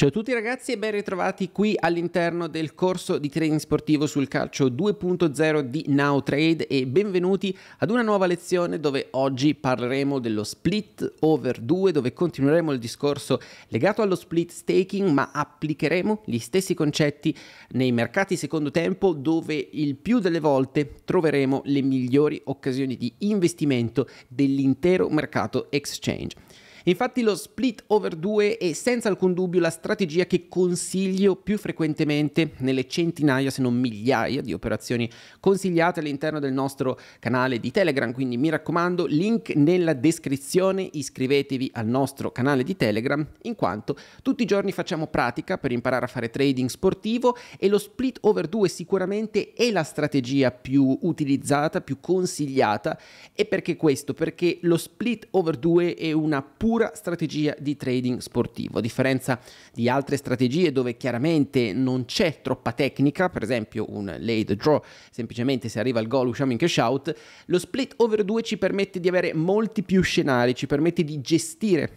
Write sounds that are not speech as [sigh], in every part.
Ciao a tutti ragazzi e ben ritrovati qui all'interno del corso di trading sportivo sul calcio 2.0 di NowTrade e benvenuti ad una nuova lezione dove oggi parleremo dello split over 2 dove continueremo il discorso legato allo split staking ma applicheremo gli stessi concetti nei mercati secondo tempo dove il più delle volte troveremo le migliori occasioni di investimento dell'intero mercato exchange. Infatti lo split over 2 è senza alcun dubbio la strategia che consiglio più frequentemente nelle centinaia se non migliaia di operazioni consigliate all'interno del nostro canale di Telegram, quindi mi raccomando link nella descrizione, iscrivetevi al nostro canale di Telegram in quanto tutti i giorni facciamo pratica per imparare a fare trading sportivo e lo split over 2 sicuramente è la strategia più utilizzata, più consigliata e perché questo? Perché lo split over 2 è una pura pura strategia di trading sportivo, a differenza di altre strategie dove chiaramente non c'è troppa tecnica, per esempio un laid draw, semplicemente se arriva il gol usciamo in cash out, lo split over 2 ci permette di avere molti più scenari, ci permette di gestire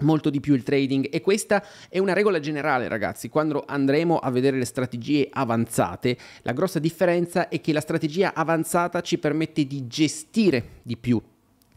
molto di più il trading e questa è una regola generale ragazzi quando andremo a vedere le strategie avanzate la grossa differenza è che la strategia avanzata ci permette di gestire di più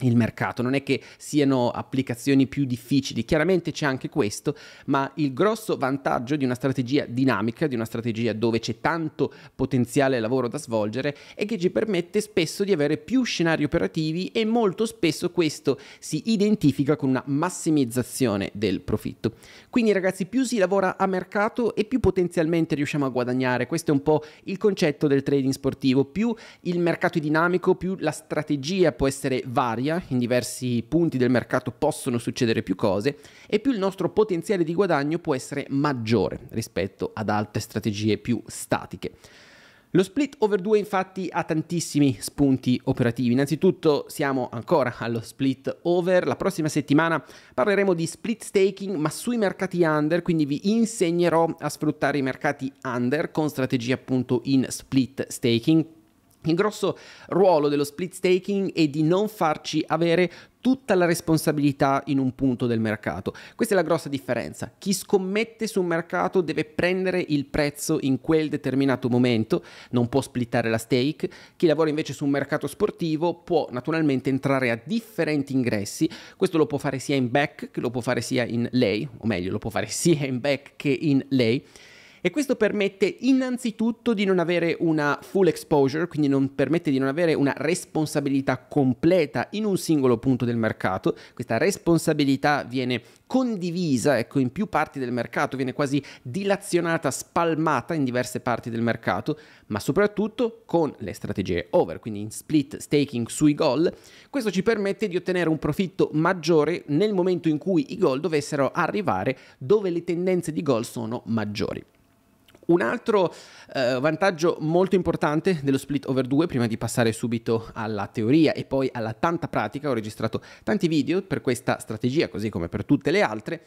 il mercato, non è che siano applicazioni più difficili, chiaramente c'è anche questo, ma il grosso vantaggio di una strategia dinamica, di una strategia dove c'è tanto potenziale lavoro da svolgere, è che ci permette spesso di avere più scenari operativi e molto spesso questo si identifica con una massimizzazione del profitto. Quindi ragazzi, più si lavora a mercato e più potenzialmente riusciamo a guadagnare, questo è un po' il concetto del trading sportivo, più il mercato è dinamico, più la strategia può essere varia migliaia, in diversi punti del mercato possono succedere più cose e più il nostro potenziale di guadagno può essere maggiore rispetto ad altre strategie più statiche. Lo split over 2 infatti ha tantissimi spunti operativi. Innanzitutto siamo ancora allo split over, la prossima settimana parleremo di split staking ma sui mercati under, quindi vi insegnerò a sfruttare i mercati under con strategie appunto in split staking il grosso ruolo dello split staking è di non farci avere tutta la responsabilità in un punto del mercato. Questa è la grossa differenza. Chi scommette su un mercato deve prendere il prezzo in quel determinato momento, non può splittare la stake. Chi lavora invece su un mercato sportivo può naturalmente entrare a differenti ingressi. Questo lo può fare sia in back che lo può fare sia in lay, o meglio, lo può fare sia in back che in lay e questo permette innanzitutto di non avere una full exposure, quindi non permette di non avere una responsabilità completa in un singolo punto del mercato. Questa responsabilità viene condivisa, ecco, in più parti del mercato, viene quasi dilazionata, spalmata in diverse parti del mercato, ma soprattutto con le strategie over, quindi in split staking sui gol, questo ci permette di ottenere un profitto maggiore nel momento in cui i gol dovessero arrivare dove le tendenze di gol sono maggiori. Un altro eh, vantaggio molto importante dello split over 2, prima di passare subito alla teoria e poi alla tanta pratica, ho registrato tanti video per questa strategia, così come per tutte le altre,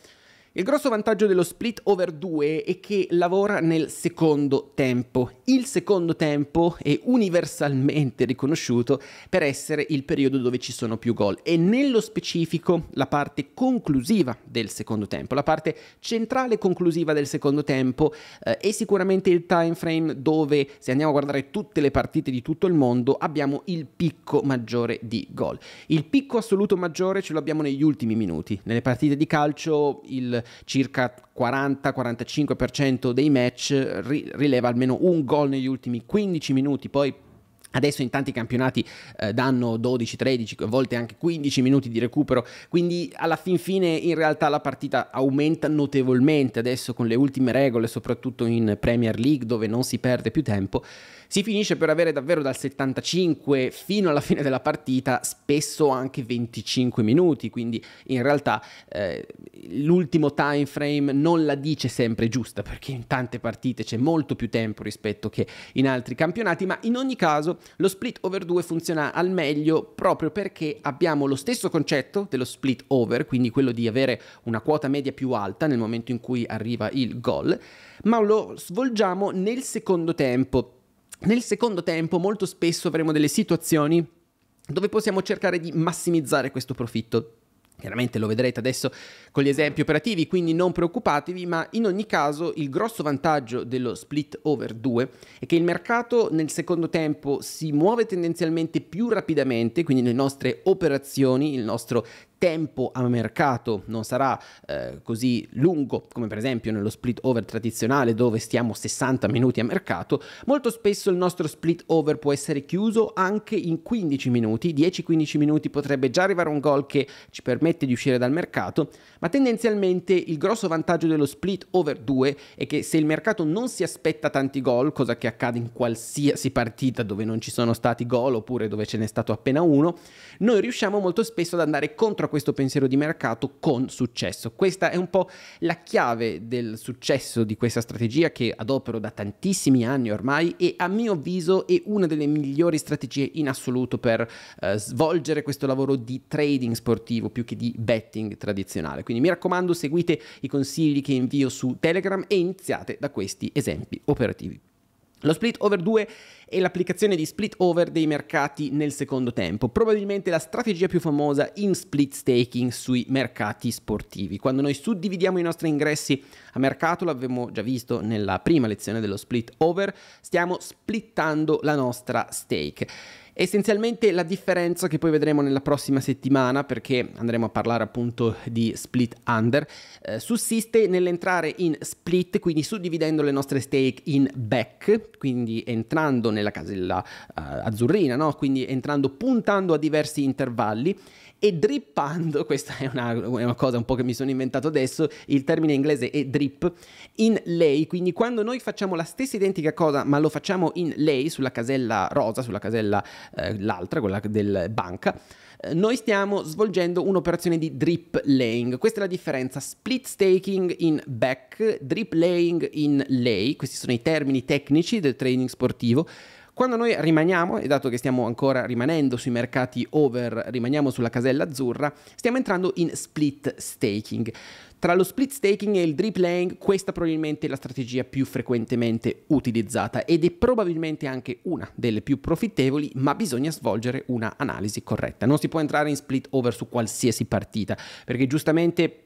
il grosso vantaggio dello split over 2 è che lavora nel secondo tempo. Il secondo tempo è universalmente riconosciuto per essere il periodo dove ci sono più gol e nello specifico la parte conclusiva del secondo tempo, la parte centrale conclusiva del secondo tempo eh, è sicuramente il time frame dove se andiamo a guardare tutte le partite di tutto il mondo abbiamo il picco maggiore di gol. Il picco assoluto maggiore ce lo abbiamo negli ultimi minuti. Nelle partite di calcio il circa 40-45% dei match rileva almeno un gol negli ultimi 15 minuti, poi Adesso in tanti campionati eh, danno 12, 13, a volte anche 15 minuti di recupero, quindi alla fin fine in realtà la partita aumenta notevolmente adesso con le ultime regole, soprattutto in Premier League dove non si perde più tempo. Si finisce per avere davvero dal 75 fino alla fine della partita spesso anche 25 minuti, quindi in realtà eh, l'ultimo time frame non la dice sempre giusta perché in tante partite c'è molto più tempo rispetto che in altri campionati, ma in ogni caso lo split over 2 funziona al meglio proprio perché abbiamo lo stesso concetto dello split over, quindi quello di avere una quota media più alta nel momento in cui arriva il gol, ma lo svolgiamo nel secondo tempo. Nel secondo tempo molto spesso avremo delle situazioni dove possiamo cercare di massimizzare questo profitto. Chiaramente lo vedrete adesso con gli esempi operativi, quindi non preoccupatevi, ma in ogni caso il grosso vantaggio dello split over 2 è che il mercato nel secondo tempo si muove tendenzialmente più rapidamente, quindi le nostre operazioni, il nostro tempo a mercato non sarà eh, così lungo come per esempio nello split over tradizionale dove stiamo 60 minuti a mercato, molto spesso il nostro split over può essere chiuso anche in 15 minuti, 10-15 minuti potrebbe già arrivare un gol che ci permette di uscire dal mercato, ma tendenzialmente il grosso vantaggio dello split over 2 è che se il mercato non si aspetta tanti gol, cosa che accade in qualsiasi partita dove non ci sono stati gol oppure dove ce n'è stato appena uno, noi riusciamo molto spesso ad andare contro questo pensiero di mercato con successo. Questa è un po' la chiave del successo di questa strategia che adopero da tantissimi anni ormai e a mio avviso è una delle migliori strategie in assoluto per eh, svolgere questo lavoro di trading sportivo più che di betting tradizionale. Quindi mi raccomando seguite i consigli che invio su Telegram e iniziate da questi esempi operativi. Lo split over 2 è l'applicazione di split over dei mercati nel secondo tempo, probabilmente la strategia più famosa in split staking sui mercati sportivi. Quando noi suddividiamo i nostri ingressi a mercato, l'abbiamo già visto nella prima lezione dello split over, stiamo splittando la nostra stake. Essenzialmente la differenza che poi vedremo nella prossima settimana, perché andremo a parlare appunto di split under, eh, sussiste nell'entrare in split, quindi suddividendo le nostre stake in back, quindi entrando nella casella uh, azzurrina, no? quindi entrando puntando a diversi intervalli e drippando, [laughs] questa è una, è una, cosa un po' che mi sono inventato adesso, il termine inglese è drip, in lei, quindi quando noi facciamo la stessa identica cosa ma lo facciamo in lei, sulla casella rosa, sulla casella eh, l'altra, quella del banca, eh, noi stiamo svolgendo un'operazione di drip laying, questa è la differenza, split staking in back, drip laying in lay, questi sono i termini tecnici del trading sportivo, quando noi rimaniamo, e dato che stiamo ancora rimanendo sui mercati over, rimaniamo sulla casella azzurra, stiamo entrando in split staking. Tra lo split staking e il drip laying, questa probabilmente è la strategia più frequentemente utilizzata ed è probabilmente anche una delle più profittevoli, ma bisogna svolgere un'analisi corretta. Non si può entrare in split over su qualsiasi partita, perché giustamente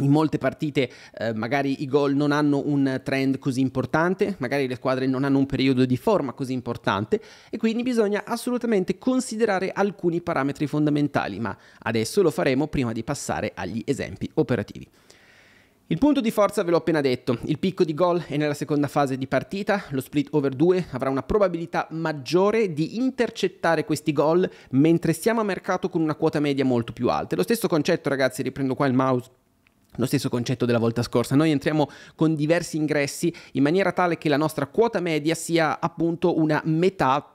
in molte partite eh, magari i gol non hanno un trend così importante, magari le squadre non hanno un periodo di forma così importante e quindi bisogna assolutamente considerare alcuni parametri fondamentali, ma adesso lo faremo prima di passare agli esempi operativi. Il punto di forza ve l'ho appena detto, il picco di gol è nella seconda fase di partita, lo split over 2 avrà una probabilità maggiore di intercettare questi gol mentre siamo a mercato con una quota media molto più alta. Lo stesso concetto ragazzi, riprendo qua il mouse lo stesso concetto della volta scorsa, noi entriamo con diversi ingressi in maniera tale che la nostra quota media sia appunto una metà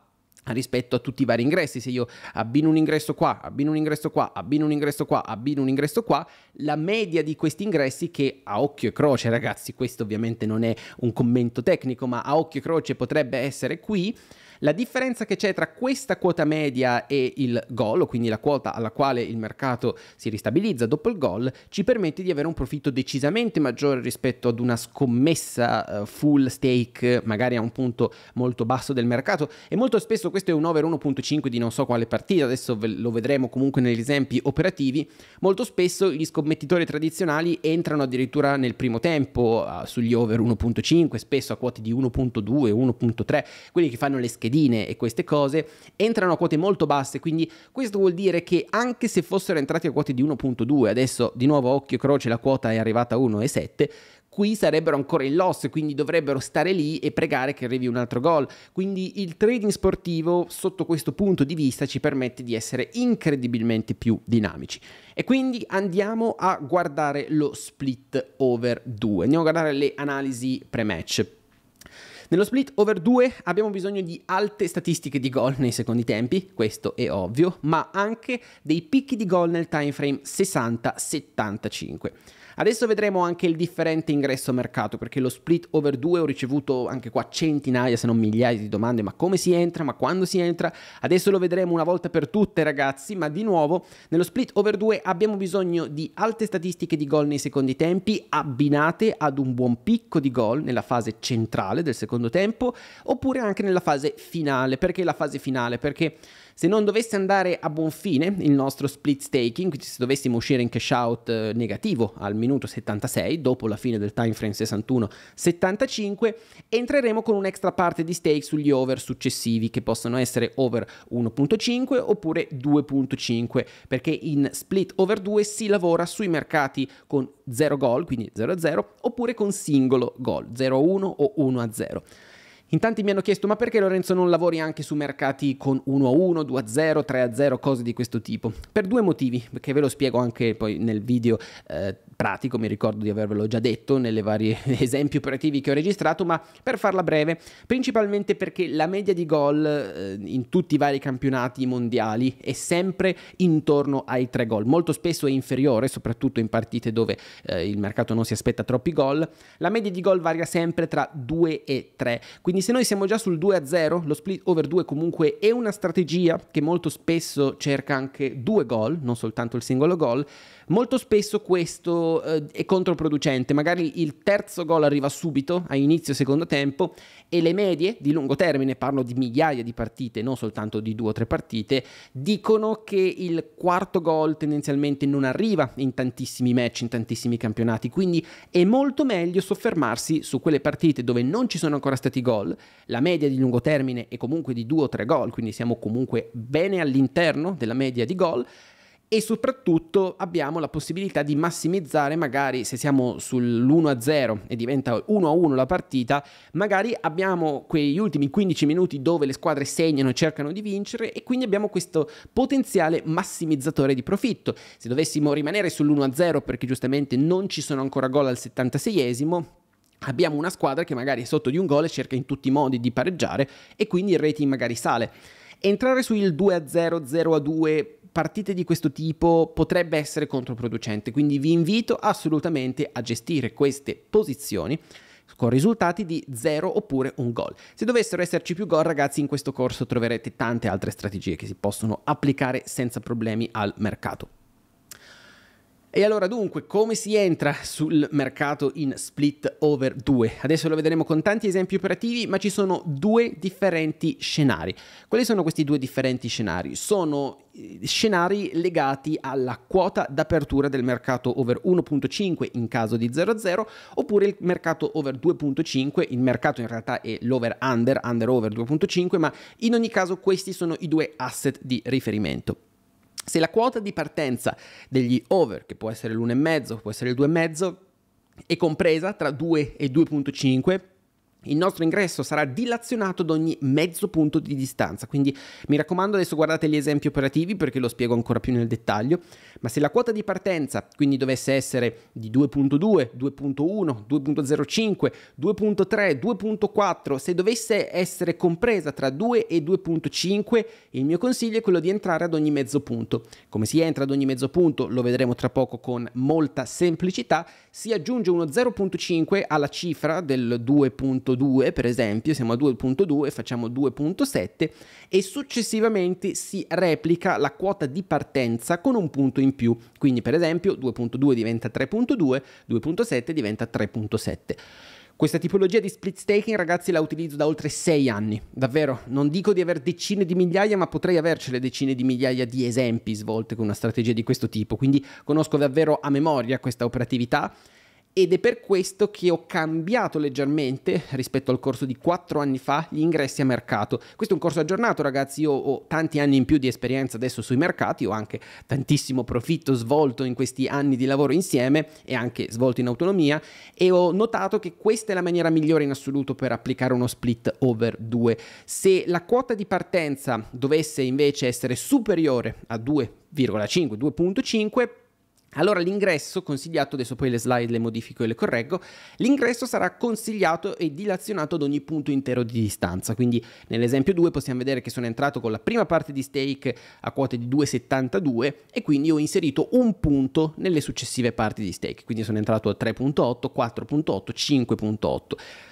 rispetto a tutti i vari ingressi. Se io abbino un ingresso qua, abbino un ingresso qua, abbino un ingresso qua, abbino un ingresso qua, la media di questi ingressi che a occhio e croce, ragazzi, questo ovviamente non è un commento tecnico, ma a occhio e croce potrebbe essere qui, la differenza che c'è tra questa quota media e il gol, quindi la quota alla quale il mercato si ristabilizza dopo il gol, ci permette di avere un profitto decisamente maggiore rispetto ad una scommessa eh, full stake, magari a un punto molto basso del mercato. E molto spesso questo è un over 1.5 di non so quale partita, adesso lo vedremo comunque negli esempi operativi. Molto spesso gli scommettitori tradizionali entrano addirittura nel primo tempo eh, sugli over 1.5, spesso a quote di 1.2, 1.3, quelli che fanno le schede schedine e queste cose, entrano a quote molto basse, quindi questo vuol dire che anche se fossero entrati a quote di 1.2, adesso di nuovo occhio croce la quota è arrivata a 1.7, qui sarebbero ancora in loss, quindi dovrebbero stare lì e pregare che arrivi un altro gol. Quindi il trading sportivo sotto questo punto di vista ci permette di essere incredibilmente più dinamici. E quindi andiamo a guardare lo split over 2, andiamo a guardare le analisi pre-match. Nello split over 2 abbiamo bisogno di alte statistiche di gol nei secondi tempi, questo è ovvio, ma anche dei picchi di gol nel time frame 60-75. Adesso vedremo anche il differente ingresso mercato, perché lo split over 2 ho ricevuto anche qua centinaia, se non migliaia di domande, ma come si entra, ma quando si entra? Adesso lo vedremo una volta per tutte ragazzi, ma di nuovo nello split over 2 abbiamo bisogno di alte statistiche di gol nei secondi tempi, abbinate ad un buon picco di gol nella fase centrale del secondo tempo, oppure anche nella fase finale. Perché la fase finale? Perché se non dovesse andare a buon fine il nostro split staking, quindi se dovessimo uscire in cash out eh, negativo al minuto 76, dopo la fine del time frame 61-75, entreremo con un'extra parte di stake sugli over successivi che possono essere over 1.5 oppure 2.5, perché in split over 2 si lavora sui mercati con 0 gol, quindi 0-0, oppure con singolo gol, 0-1 o 1-0. In tanti mi hanno chiesto ma perché Lorenzo non lavori anche su mercati con 1 a 1, 2 a 0, 3 a 0, cose di questo tipo? Per due motivi, che ve lo spiego anche poi nel video eh, pratico, mi ricordo di avervelo già detto nelle varie [laughs] esempi operativi che ho registrato, ma per farla breve, principalmente perché la media di gol eh, in tutti i vari campionati mondiali è sempre intorno ai tre gol, molto spesso è inferiore, soprattutto in partite dove eh, il mercato non si aspetta troppi gol, la media di gol varia sempre tra 2 e 3, quindi se noi siamo già sul 2 a 0, lo split over 2 comunque è una strategia che molto spesso cerca anche due gol, non soltanto il singolo gol, molto spesso questo eh, è controproducente, magari il terzo gol arriva subito a inizio secondo tempo e le medie di lungo termine, parlo di migliaia di partite, non soltanto di due o tre partite, dicono che il quarto gol tendenzialmente non arriva in tantissimi match, in tantissimi campionati, quindi è molto meglio soffermarsi su quelle partite dove non ci sono ancora stati gol, la media di lungo termine è comunque di due o tre gol, quindi siamo comunque bene all'interno della media di gol e soprattutto abbiamo la possibilità di massimizzare magari se siamo sull'1-0 e diventa 1-1 la partita, magari abbiamo quegli ultimi 15 minuti dove le squadre segnano e cercano di vincere e quindi abbiamo questo potenziale massimizzatore di profitto. Se dovessimo rimanere sull'1-0 perché giustamente non ci sono ancora gol al 76esimo, abbiamo una squadra che magari è sotto di un gol e cerca in tutti i modi di pareggiare e quindi il rating magari sale. Entrare sul 2-0, 0-2 partite di questo tipo potrebbe essere controproducente, quindi vi invito assolutamente a gestire queste posizioni con risultati di 0 oppure un gol. Se dovessero esserci più gol, ragazzi, in questo corso troverete tante altre strategie che si possono applicare senza problemi al mercato. E allora dunque, come si entra sul mercato in split over 2? Adesso lo vedremo con tanti esempi operativi, ma ci sono due differenti scenari. Quali sono questi due differenti scenari? Sono eh, scenari legati alla quota d'apertura del mercato over 1.5 in caso di 0,0 oppure il mercato over 2.5, il mercato in realtà è l'over under, under over 2.5, ma in ogni caso questi sono i due asset di riferimento. Se la quota di partenza degli over, che può essere l'1,5, può essere il 2,5, è compresa tra 2 e 2,5, il nostro ingresso sarà dilazionato ad ogni mezzo punto di distanza, quindi mi raccomando adesso guardate gli esempi operativi perché lo spiego ancora più nel dettaglio, ma se la quota di partenza quindi dovesse essere di 2.2, 2.1, 2.05, 2.3, 2.4, se dovesse essere compresa tra 2 e 2.5, il mio consiglio è quello di entrare ad ogni mezzo punto. Come si entra ad ogni mezzo punto lo vedremo tra poco con molta semplicità, si aggiunge uno 0.5 alla cifra del 2.2 2, per esempio, siamo a 2.2, facciamo 2.7 e successivamente si replica la quota di partenza con un punto in più. Quindi per esempio 2.2 diventa 3.2, 2.7 diventa 3.7. Questa tipologia di split staking, ragazzi, la utilizzo da oltre 6 anni. Davvero, non dico di aver decine di migliaia, ma potrei avercele decine di migliaia di esempi svolte con una strategia di questo tipo. Quindi conosco davvero a memoria questa operatività ed è per questo che ho cambiato leggermente rispetto al corso di 4 anni fa gli ingressi a mercato. Questo è un corso aggiornato ragazzi, io ho tanti anni in più di esperienza adesso sui mercati, ho anche tantissimo profitto svolto in questi anni di lavoro insieme e anche svolto in autonomia e ho notato che questa è la maniera migliore in assoluto per applicare uno split over 2. Se la quota di partenza dovesse invece essere superiore a 2,5, 2.5 allora l'ingresso consigliato, adesso poi le slide le modifico e le correggo, l'ingresso sarà consigliato e dilazionato ad ogni punto intero di distanza, quindi nell'esempio 2 possiamo vedere che sono entrato con la prima parte di stake a quote di 2,72 e quindi ho inserito un punto nelle successive parti di stake, quindi sono entrato a 3.8, 4.8, 5.8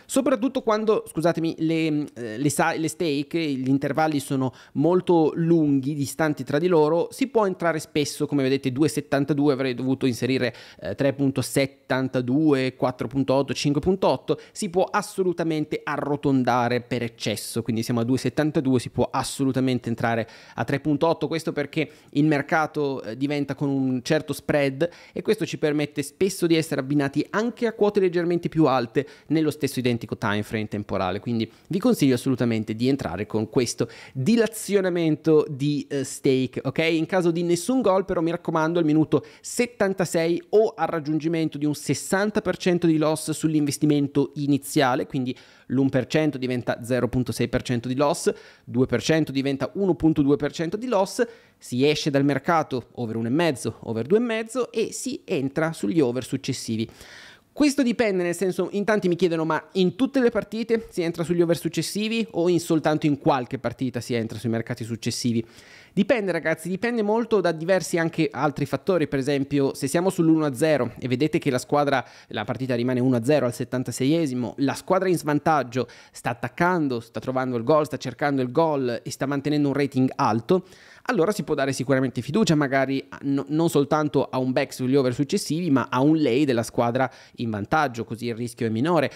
soprattutto quando, scusatemi, le, eh, le, le stake, gli intervalli sono molto lunghi, distanti tra di loro, si può entrare spesso, come vedete 2,72 avrei dovuto inserire eh, 3.72, 4.8, 5.8, si può assolutamente arrotondare per eccesso, quindi siamo a 2,72, si può assolutamente entrare a 3.8, questo perché il mercato eh, diventa con un certo spread e questo ci permette spesso di essere abbinati anche a quote leggermente più alte nello stesso identico identico time frame temporale, quindi vi consiglio assolutamente di entrare con questo dilazionamento di eh, stake, ok? In caso di nessun gol però mi raccomando al minuto 76 o al raggiungimento di un 60% di loss sull'investimento iniziale, quindi l'1% diventa 0.6% di loss, 2% diventa 1.2% di loss, si esce dal mercato over 1,5, over 2,5 e si entra sugli over successivi. Questo dipende, nel senso, in tanti mi chiedono, ma in tutte le partite si entra sugli over successivi o in soltanto in qualche partita si entra sui mercati successivi? Dipende ragazzi, dipende molto da diversi anche altri fattori, per esempio se siamo sull'1-0 e vedete che la squadra, la partita rimane 1-0 al 76esimo, la squadra in svantaggio sta attaccando, sta trovando il gol, sta cercando il gol e sta mantenendo un rating alto, allora si può dare sicuramente fiducia magari no, non soltanto a un back sugli over successivi, ma a un lay della squadra in vantaggio, così il rischio è minore.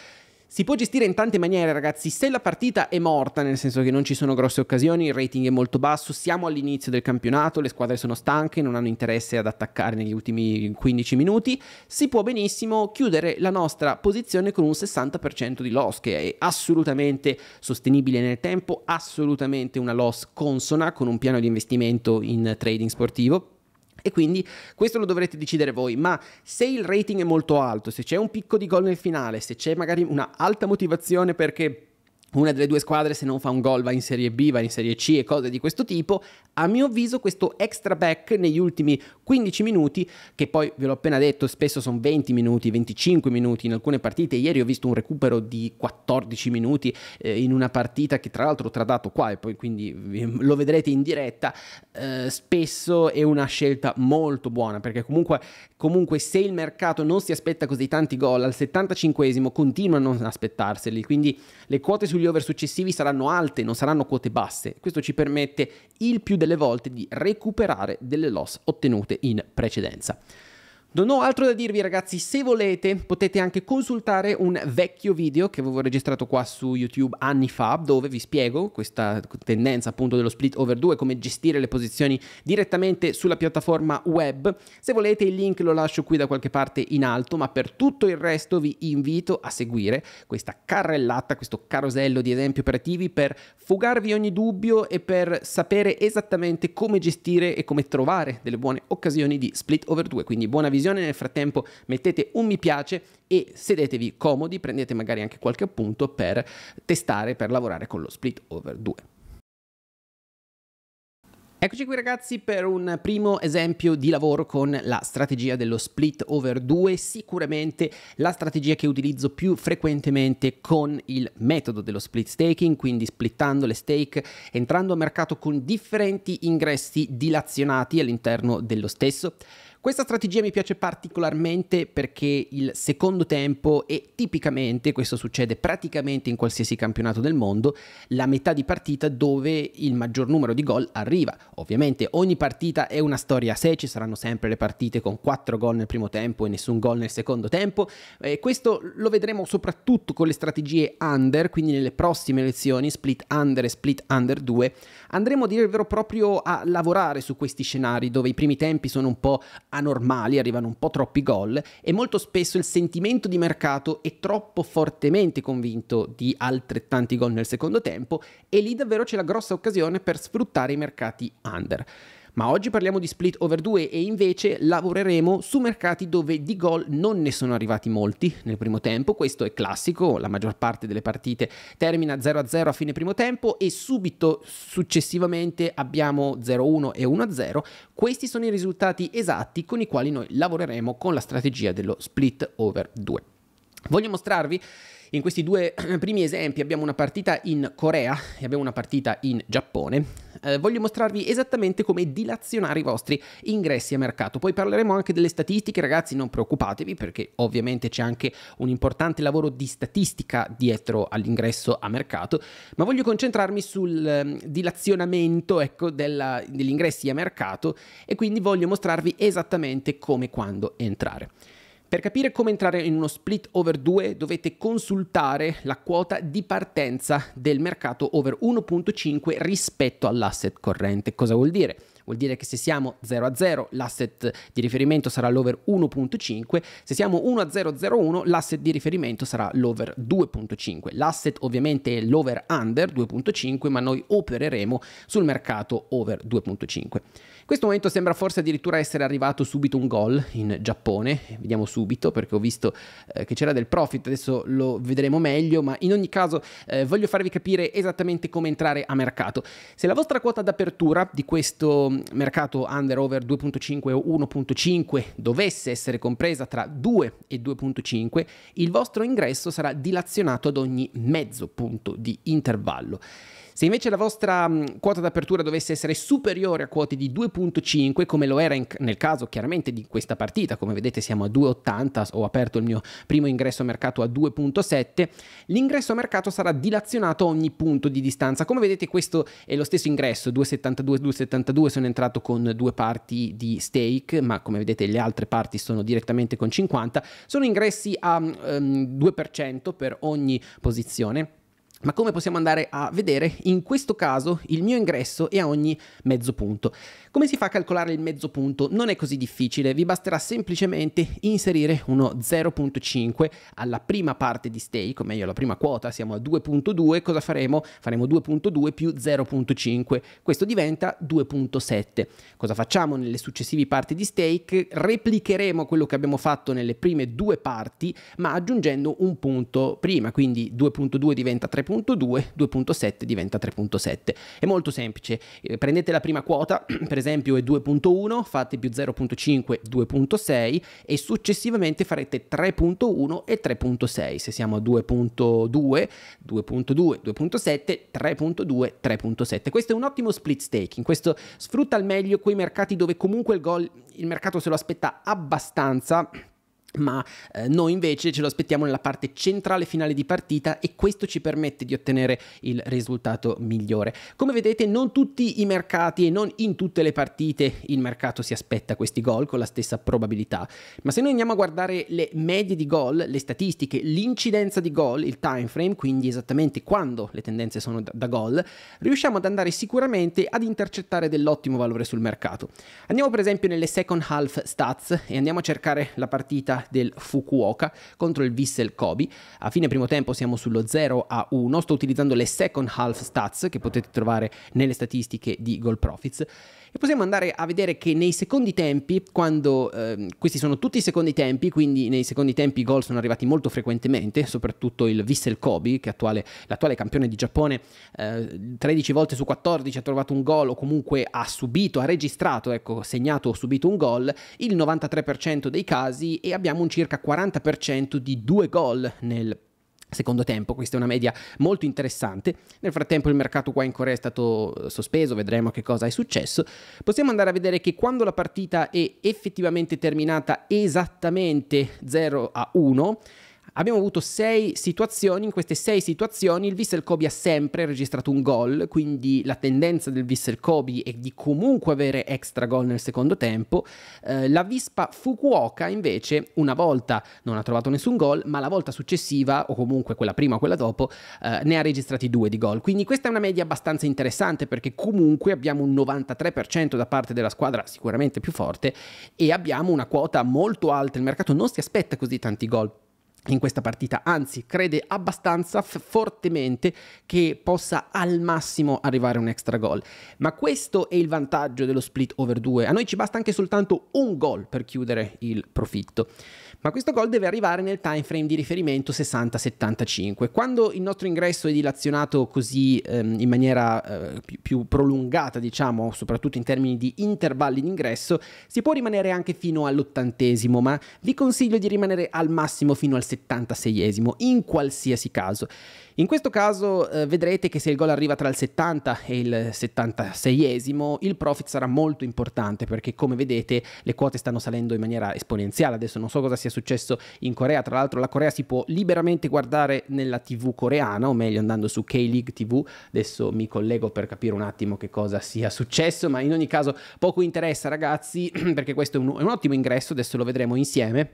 Si può gestire in tante maniere, ragazzi. Se la partita è morta, nel senso che non ci sono grosse occasioni, il rating è molto basso, siamo all'inizio del campionato, le squadre sono stanche, non hanno interesse ad attaccare negli ultimi 15 minuti, si può benissimo chiudere la nostra posizione con un 60% di loss, che è assolutamente sostenibile nel tempo, assolutamente una loss consona con un piano di investimento in trading sportivo e quindi questo lo dovrete decidere voi, ma se il rating è molto alto, se c'è un picco di gol nel finale, se c'è magari una alta motivazione perché una delle due squadre se non fa un gol va in Serie B, va in Serie C e cose di questo tipo, a mio avviso questo extra back negli ultimi 15 minuti, che poi ve l'ho appena detto, spesso sono 20 minuti, 25 minuti in alcune partite, ieri ho visto un recupero di 14 minuti eh, in una partita che tra l'altro ho tradato qua e poi quindi ehm, lo vedrete in diretta, eh, spesso è una scelta molto buona perché comunque, comunque se il mercato non si aspetta così tanti gol al 75 esimo continua a non aspettarseli, quindi le quote sugli sugli over successivi saranno alte, non saranno quote basse. Questo ci permette il più delle volte di recuperare delle loss ottenute in precedenza. Non ho altro da dirvi ragazzi, se volete potete anche consultare un vecchio video che avevo registrato qua su YouTube anni fa dove vi spiego questa tendenza appunto dello split over 2, come gestire le posizioni direttamente sulla piattaforma web. Se volete il link lo lascio qui da qualche parte in alto, ma per tutto il resto vi invito a seguire questa carrellata, questo carosello di esempi operativi per fugarvi ogni dubbio e per sapere esattamente come gestire e come trovare delle buone occasioni di split over 2, quindi buona visione condivisione, nel frattempo mettete un mi piace e sedetevi comodi, prendete magari anche qualche appunto per testare, per lavorare con lo split over 2. Eccoci qui ragazzi per un primo esempio di lavoro con la strategia dello split over 2, sicuramente la strategia che utilizzo più frequentemente con il metodo dello split staking, quindi splittando le stake, entrando a mercato con differenti ingressi dilazionati all'interno dello stesso questa strategia mi piace particolarmente perché il secondo tempo è tipicamente questo succede praticamente in qualsiasi campionato del mondo, la metà di partita dove il maggior numero di gol arriva. Ovviamente ogni partita è una storia a sé, ci saranno sempre le partite con 4 gol nel primo tempo e nessun gol nel secondo tempo. E eh, questo lo vedremo soprattutto con le strategie under, quindi nelle prossime lezioni split under e split under 2, andremo a dire vero proprio a lavorare su questi scenari dove i primi tempi sono un po' anormali, arrivano un po' troppi gol e molto spesso il sentimento di mercato è troppo fortemente convinto di altrettanti gol nel secondo tempo e lì davvero c'è la grossa occasione per sfruttare i mercati under. Ma oggi parliamo di split over 2 e invece lavoreremo su mercati dove di gol non ne sono arrivati molti nel primo tempo, questo è classico, la maggior parte delle partite termina 0-0 a fine primo tempo e subito successivamente abbiamo 0-1 e 1-0. Questi sono i risultati esatti con i quali noi lavoreremo con la strategia dello split over 2. Voglio mostrarvi in questi due [clears throat] primi esempi abbiamo una partita in Corea e abbiamo una partita in Giappone eh, voglio mostrarvi esattamente come dilazionare i vostri ingressi a mercato. Poi parleremo anche delle statistiche, ragazzi, non preoccupatevi perché ovviamente c'è anche un importante lavoro di statistica dietro all'ingresso a mercato, ma voglio concentrarmi sul eh, dilazionamento ecco, della, degli ingressi a mercato e quindi voglio mostrarvi esattamente come e quando entrare. Per capire come entrare in uno split over 2 dovete consultare la quota di partenza del mercato over 1.5 rispetto all'asset corrente. Cosa vuol dire? Vuol dire che se siamo 0 a 0 l'asset di riferimento sarà l'over 1.5, se siamo 1 a 0 0 1 l'asset di riferimento sarà l'over 2.5. L'asset ovviamente è l'over under 2.5, ma noi opereremo sul mercato over 2.5. In questo momento sembra forse addirittura essere arrivato subito un gol in Giappone, vediamo subito perché ho visto eh, che c'era del profit, adesso lo vedremo meglio, ma in ogni caso eh, voglio farvi capire esattamente come entrare a mercato. Se la vostra quota d'apertura di questo mercato under over 2.5 o 1.5 dovesse essere compresa tra 2 e 2.5, il vostro ingresso sarà dilazionato ad ogni mezzo punto di intervallo. Se invece la vostra mm, quota d'apertura dovesse essere superiore a quote di 2.5, come lo era in, nel caso chiaramente di questa partita, come vedete siamo a 2.80, ho aperto il mio primo ingresso mercato a 2.7, l'ingresso mercato sarà dilazionato a ogni punto di distanza. Come vedete questo è lo stesso ingresso, 2.72, 2.72 sono entrato con due parti di stake, ma come vedete le altre parti sono direttamente con 50, sono ingressi a um, mm, 2% ehm, per ogni posizione ma come possiamo andare a vedere in questo caso il mio ingresso è a ogni mezzo punto. Come si fa a calcolare il mezzo punto? Non è così difficile, vi basterà semplicemente inserire uno 0.5 alla prima parte di stake, o meglio alla prima quota, siamo a 2.2, cosa faremo? Faremo 2.2 più 0.5, questo diventa 2.7. Cosa facciamo nelle successive parti di stake? Replicheremo quello che abbiamo fatto nelle prime due parti, ma aggiungendo un punto prima, quindi 2.2 diventa 3.2, 2.7 diventa 3.7. È molto semplice, eh, prendete la prima quota, [clears throat] per esempio è 2.1, fate più 0.5 2.6 e successivamente farete 3.1 e 3.6. Se siamo a 2.2, 2.2, 2.7, 3.2, 3.7. Questo è un ottimo split staking, questo sfrutta al meglio quei mercati dove comunque il, gol, il mercato se lo aspetta abbastanza ma eh, noi invece ce lo aspettiamo nella parte centrale finale di partita e questo ci permette di ottenere il risultato migliore. Come vedete non tutti i mercati e non in tutte le partite il mercato si aspetta questi gol con la stessa probabilità, ma se noi andiamo a guardare le medie di gol, le statistiche, l'incidenza di gol, il time frame, quindi esattamente quando le tendenze sono da, da gol, riusciamo ad andare sicuramente ad intercettare dell'ottimo valore sul mercato. Andiamo per esempio nelle second half stats e andiamo a cercare la partita del Fukuoka contro il Vissel Kobe. A fine primo tempo siamo sullo 0 a 1, sto utilizzando le second half stats che potete trovare nelle statistiche di Goal Profits e possiamo andare a vedere che nei secondi tempi, quando eh, questi sono tutti i secondi tempi, quindi nei secondi tempi i gol sono arrivati molto frequentemente, soprattutto il Vissel Kobe, che attuale, l'attuale campione di Giappone, eh, 13 volte su 14 ha trovato un gol o comunque ha subito, ha registrato, ecco, segnato o subito un gol, il 93% dei casi e abbiamo un circa 40% di due gol nel secondo tempo, questa è una media molto interessante. Nel frattempo il mercato qua in Corea è stato eh, sospeso, vedremo che cosa è successo. Possiamo andare a vedere che quando la partita è effettivamente terminata esattamente 0 a 1, Abbiamo avuto sei situazioni, in queste sei situazioni il Vissel Kobe ha sempre registrato un gol, quindi la tendenza del Vissel Kobe è di comunque avere extra gol nel secondo tempo. Eh, la Vispa Fukuoka invece una volta non ha trovato nessun gol, ma la volta successiva, o comunque quella prima o quella dopo, eh, ne ha registrati due di gol. Quindi questa è una media abbastanza interessante perché comunque abbiamo un 93% da parte della squadra sicuramente più forte e abbiamo una quota molto alta, il mercato non si aspetta così tanti gol in questa partita, anzi crede abbastanza fortemente che possa al massimo arrivare un extra gol. Ma questo è il vantaggio dello split over 2, a noi ci basta anche soltanto un gol per chiudere il profitto ma questo gol deve arrivare nel time frame di riferimento 60-75. Quando il nostro ingresso è dilazionato così ehm, in maniera eh, più, più, prolungata, diciamo, soprattutto in termini di intervalli di ingresso, si può rimanere anche fino all'ottantesimo, ma vi consiglio di rimanere al massimo fino al 76esimo, in qualsiasi caso. In questo caso eh, vedrete che se il gol arriva tra il 70 e il 76esimo, il profit sarà molto importante perché come vedete le quote stanno salendo in maniera esponenziale. Adesso non so cosa sia successo in Corea, tra l'altro la Corea si può liberamente guardare nella TV coreana, o meglio andando su K-League TV. Adesso mi collego per capire un attimo che cosa sia successo, ma in ogni caso poco interessa ragazzi [clears throat] perché questo è un, è un ottimo ingresso, adesso lo vedremo insieme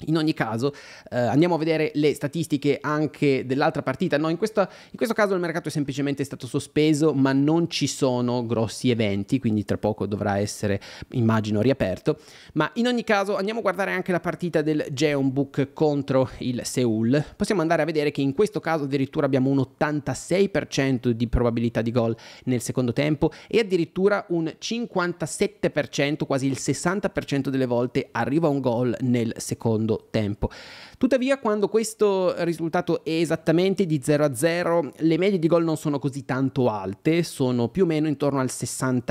in ogni caso eh, andiamo a vedere le statistiche anche dell'altra partita, no, in, questo, in questo caso il mercato è semplicemente stato sospeso ma non ci sono grossi eventi, quindi tra poco dovrà essere immagino riaperto, ma in ogni caso andiamo a guardare anche la partita del Jeonbuk contro il Seoul, possiamo andare a vedere che in questo caso addirittura abbiamo un 86% di probabilità di gol nel secondo tempo e addirittura un 57%, quasi il 60% delle volte arriva un gol nel secondo secondo tempo. Tuttavia, quando questo risultato è esattamente di 0 a 0, le medie di gol non sono così tanto alte, sono più o meno intorno al 65%,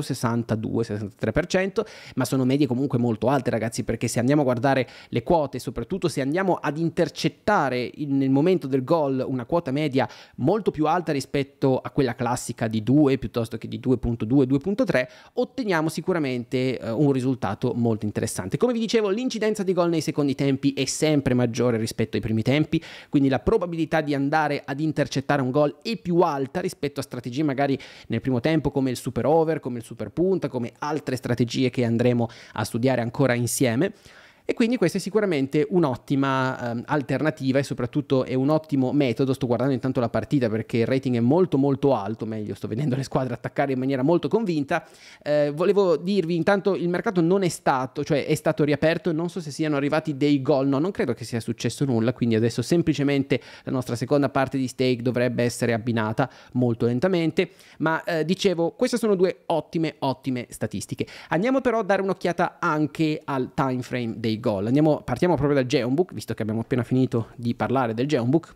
62-63%, ma sono medie comunque molto alte, ragazzi, perché se andiamo a guardare le quote, soprattutto se andiamo ad intercettare in, nel momento del gol una quota media molto più alta rispetto a quella classica di 2 piuttosto che di 2.2, 2.3, otteniamo sicuramente eh, un risultato molto interessante. Come vi dicevo, l'incidenza di gol nei secondi tempi tempi è sempre maggiore rispetto ai primi tempi, quindi la probabilità di andare ad intercettare un gol è più alta rispetto a strategie magari nel primo tempo come il super over, come il super punta, come altre strategie che andremo a studiare ancora insieme. E quindi questa è sicuramente un'ottima eh, alternativa e soprattutto è un ottimo metodo. Sto guardando intanto la partita perché il rating è molto molto alto, meglio sto vedendo le squadre attaccare in maniera molto convinta. Eh, volevo dirvi intanto il mercato non è stato, cioè è stato riaperto, non so se siano arrivati dei gol, no, non credo che sia successo nulla, quindi adesso semplicemente la nostra seconda parte di stake dovrebbe essere abbinata molto lentamente, ma eh, dicevo, queste sono due ottime ottime statistiche. Andiamo però a dare un'occhiata anche al time frame dei dei gol. Andiamo, partiamo proprio dal Jeonbook, visto che abbiamo appena finito di parlare del Jeonbook.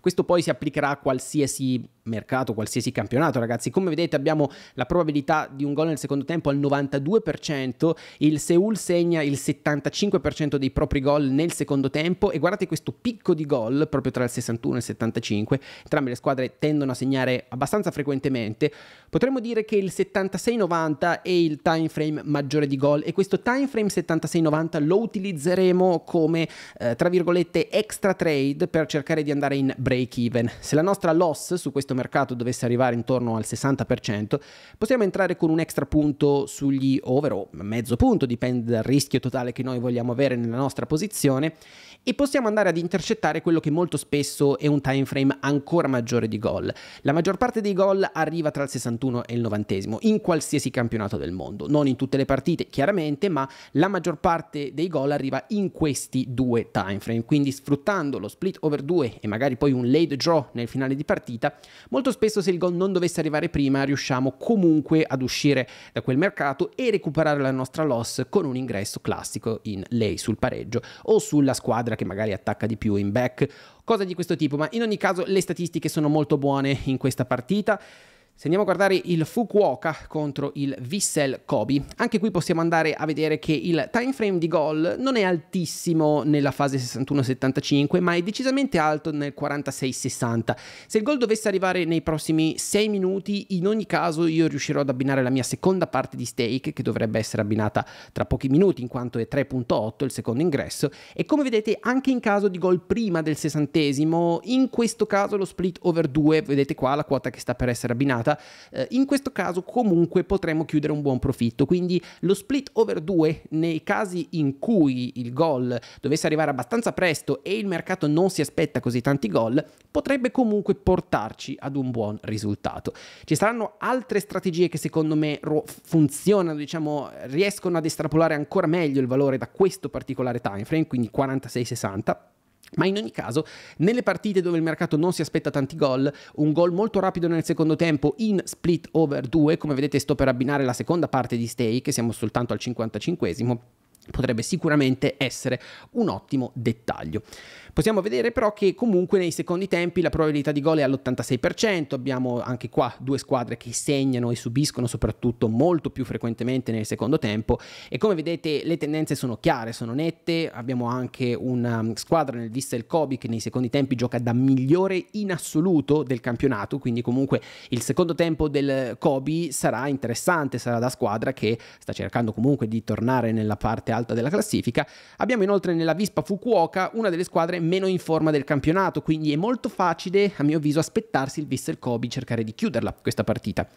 Questo poi si applicherà a qualsiasi mercato, qualsiasi campionato, ragazzi. Come vedete abbiamo la probabilità di un gol nel secondo tempo al 92%, il Seul segna il 75% dei propri gol nel secondo tempo e guardate questo picco di gol proprio tra il 61 e il 75, entrambe le squadre tendono a segnare abbastanza frequentemente. Potremmo dire che il 76-90 è il time frame maggiore di gol e questo time frame 76-90 lo utilizzeremo come eh, tra virgolette extra trade per cercare di andare in break even. Se la nostra loss su questo mercato dovesse arrivare intorno al 60%, possiamo entrare con un extra punto sugli over o mezzo punto, dipende dal rischio totale che noi vogliamo avere nella nostra posizione e possiamo andare ad intercettare quello che molto spesso è un time frame ancora maggiore di gol. La maggior parte dei gol arriva tra il 61 e il 90 in qualsiasi campionato del mondo, non in tutte le partite chiaramente, ma la maggior parte dei gol arriva in questi due time frame, quindi sfruttando lo split over 2 e magari poi un late draw nel finale di partita, molto spesso se il gol non dovesse arrivare prima riusciamo comunque ad uscire da quel mercato e recuperare la nostra loss con un ingresso classico in lei sul pareggio o sulla squadra che magari attacca di più in back, cose di questo tipo, ma in ogni caso le statistiche sono molto buone in questa partita. Se andiamo a guardare il Fukuoka contro il Vissel Kobe, anche qui possiamo andare a vedere che il time frame di gol non è altissimo nella fase 61-75, ma è decisamente alto nel 46-60. Se il gol dovesse arrivare nei prossimi 6 minuti, in ogni caso io riuscirò ad abbinare la mia seconda parte di stake, che dovrebbe essere abbinata tra pochi minuti, in quanto è 3.8 il secondo ingresso. E come vedete, anche in caso di gol prima del sessantesimo, in questo caso lo split over 2, vedete qua la quota che sta per essere abbinata puntata, eh, in questo caso comunque potremmo chiudere un buon profitto. Quindi lo split over 2 nei casi in cui il gol dovesse arrivare abbastanza presto e il mercato non si aspetta così tanti gol, potrebbe comunque portarci ad un buon risultato. Ci saranno altre strategie che secondo me funzionano, diciamo, riescono ad estrapolare ancora meglio il valore da questo particolare time frame, quindi 46-60. Ma in ogni caso, nelle partite dove il mercato non si aspetta tanti gol, un gol molto rapido nel secondo tempo in split over 2, come vedete sto per abbinare la seconda parte di stay, che siamo soltanto al 55 potrebbe sicuramente essere un ottimo dettaglio. Possiamo vedere però che comunque nei secondi tempi la probabilità di gol è all'86%, abbiamo anche qua due squadre che segnano e subiscono soprattutto molto più frequentemente nel secondo tempo e come vedete le tendenze sono chiare, sono nette, abbiamo anche una um, squadra nel Vissel Kobe che nei secondi tempi gioca da migliore in assoluto del campionato, quindi comunque il secondo tempo del Kobe sarà interessante, sarà da squadra che sta cercando comunque di tornare nella parte alta della classifica. Abbiamo inoltre nella Vispa Fukuoka una delle squadre meno in forma del campionato, quindi è molto facile, a mio avviso, aspettarsi il Vissel Kobe cercare di chiuderla questa partita.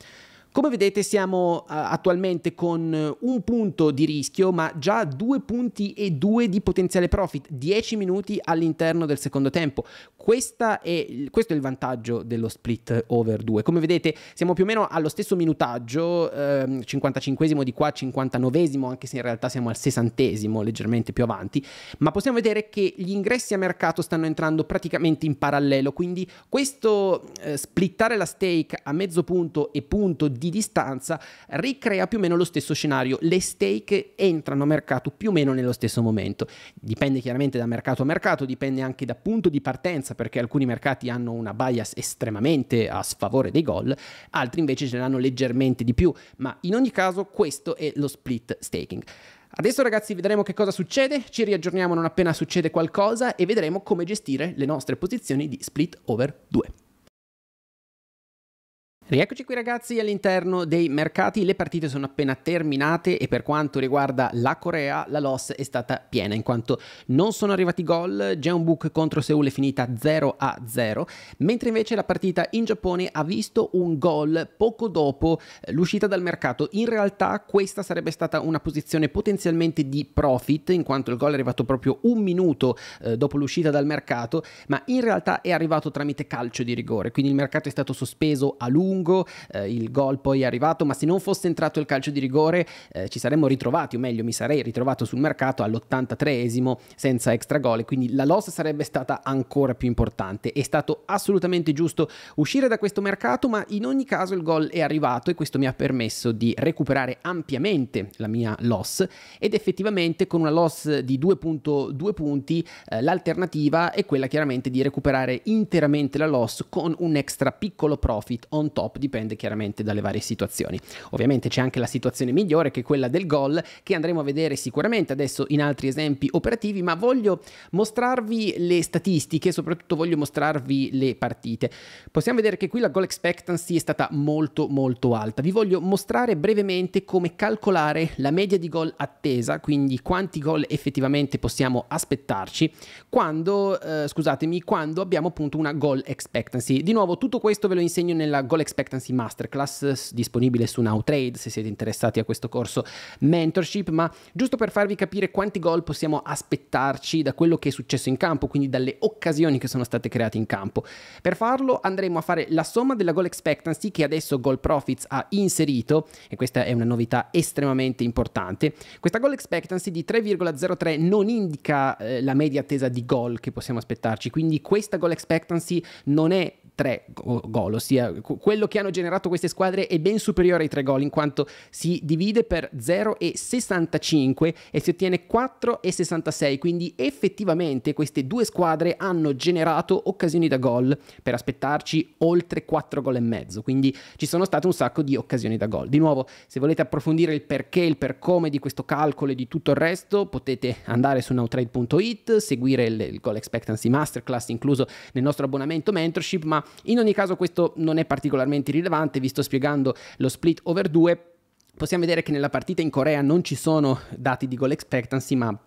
Come vedete siamo eh, attualmente con eh, un punto di rischio ma già due punti e due di potenziale profit, 10 minuti all'interno del secondo tempo. È, questo è il vantaggio dello split over 2. Come vedete siamo più o meno allo stesso minutaggio, ehm, 55 di qua, 59 anche se in realtà siamo al 60 leggermente più avanti, ma possiamo vedere che gli ingressi a mercato stanno entrando praticamente in parallelo, quindi questo eh, splittare la stake a mezzo punto e punto di di distanza ricrea più o meno lo stesso scenario. Le stake entrano a mercato più o meno nello stesso momento. Dipende chiaramente da mercato a mercato, dipende anche da punto di partenza perché alcuni mercati hanno una bias estremamente a sfavore dei gol, altri invece ce l'hanno leggermente di più, ma in ogni caso questo è lo split staking. Adesso ragazzi vedremo che cosa succede, ci riaggiorniamo non appena succede qualcosa e vedremo come gestire le nostre posizioni di split over 2. Rieccoci qui ragazzi all'interno dei mercati, le partite sono appena terminate e per quanto riguarda la Corea la loss è stata piena in quanto non sono arrivati gol, Jeonbuk contro Seoul è finita 0 a 0, mentre invece la partita in Giappone ha visto un gol poco dopo eh, l'uscita dal mercato, in realtà questa sarebbe stata una posizione potenzialmente di profit in quanto il gol è arrivato proprio un minuto eh, dopo l'uscita dal mercato, ma in realtà è arrivato tramite calcio di rigore, quindi il mercato è stato sospeso a lungo lungo, eh, il gol poi è arrivato, ma se non fosse entrato il calcio di rigore eh, ci saremmo ritrovati, o meglio mi sarei ritrovato sul mercato all'83esimo senza extra gol, quindi la loss sarebbe stata ancora più importante. È stato assolutamente giusto uscire da questo mercato, ma in ogni caso il gol è arrivato e questo mi ha permesso di recuperare ampiamente la mia loss ed effettivamente con una loss di 2.2 punti eh, l'alternativa è quella chiaramente di recuperare interamente la loss con un extra piccolo profit on top flop dipende chiaramente dalle varie situazioni. Ovviamente c'è anche la situazione migliore che è quella del gol che andremo a vedere sicuramente adesso in altri esempi operativi, ma voglio mostrarvi le statistiche, soprattutto voglio mostrarvi le partite. Possiamo vedere che qui la goal expectancy è stata molto molto alta. Vi voglio mostrare brevemente come calcolare la media di gol attesa, quindi quanti gol effettivamente possiamo aspettarci quando, eh, scusatemi, quando abbiamo appunto una goal expectancy. Di nuovo tutto questo ve lo insegno nella goal expectancy Expectancy Masterclass disponibile su Nowtrade se siete interessati a questo corso mentorship, ma giusto per farvi capire quanti gol possiamo aspettarci da quello che è successo in campo, quindi dalle occasioni che sono state create in campo. Per farlo andremo a fare la somma della goal expectancy che adesso Goal Profits ha inserito e questa è una novità estremamente importante. Questa goal expectancy di 3,03 non indica eh, la media attesa di gol che possiamo aspettarci, quindi questa goal expectancy non è 3 gol, ossia quello che hanno generato queste squadre è ben superiore ai tre gol in quanto si divide per 0,65 e si ottiene 4,66, quindi effettivamente queste due squadre hanno generato occasioni da gol per aspettarci oltre 4 gol e mezzo, quindi ci sono state un sacco di occasioni da gol. Di nuovo, se volete approfondire il perché, il per come di questo calcolo e di tutto il resto, potete andare su nowtrade.it, seguire il, il goal expectancy masterclass incluso nel nostro abbonamento mentorship, ma in ogni caso questo non è particolarmente rilevante, vi sto spiegando lo split over 2, possiamo vedere che nella partita in Corea non ci sono dati di goal expectancy, ma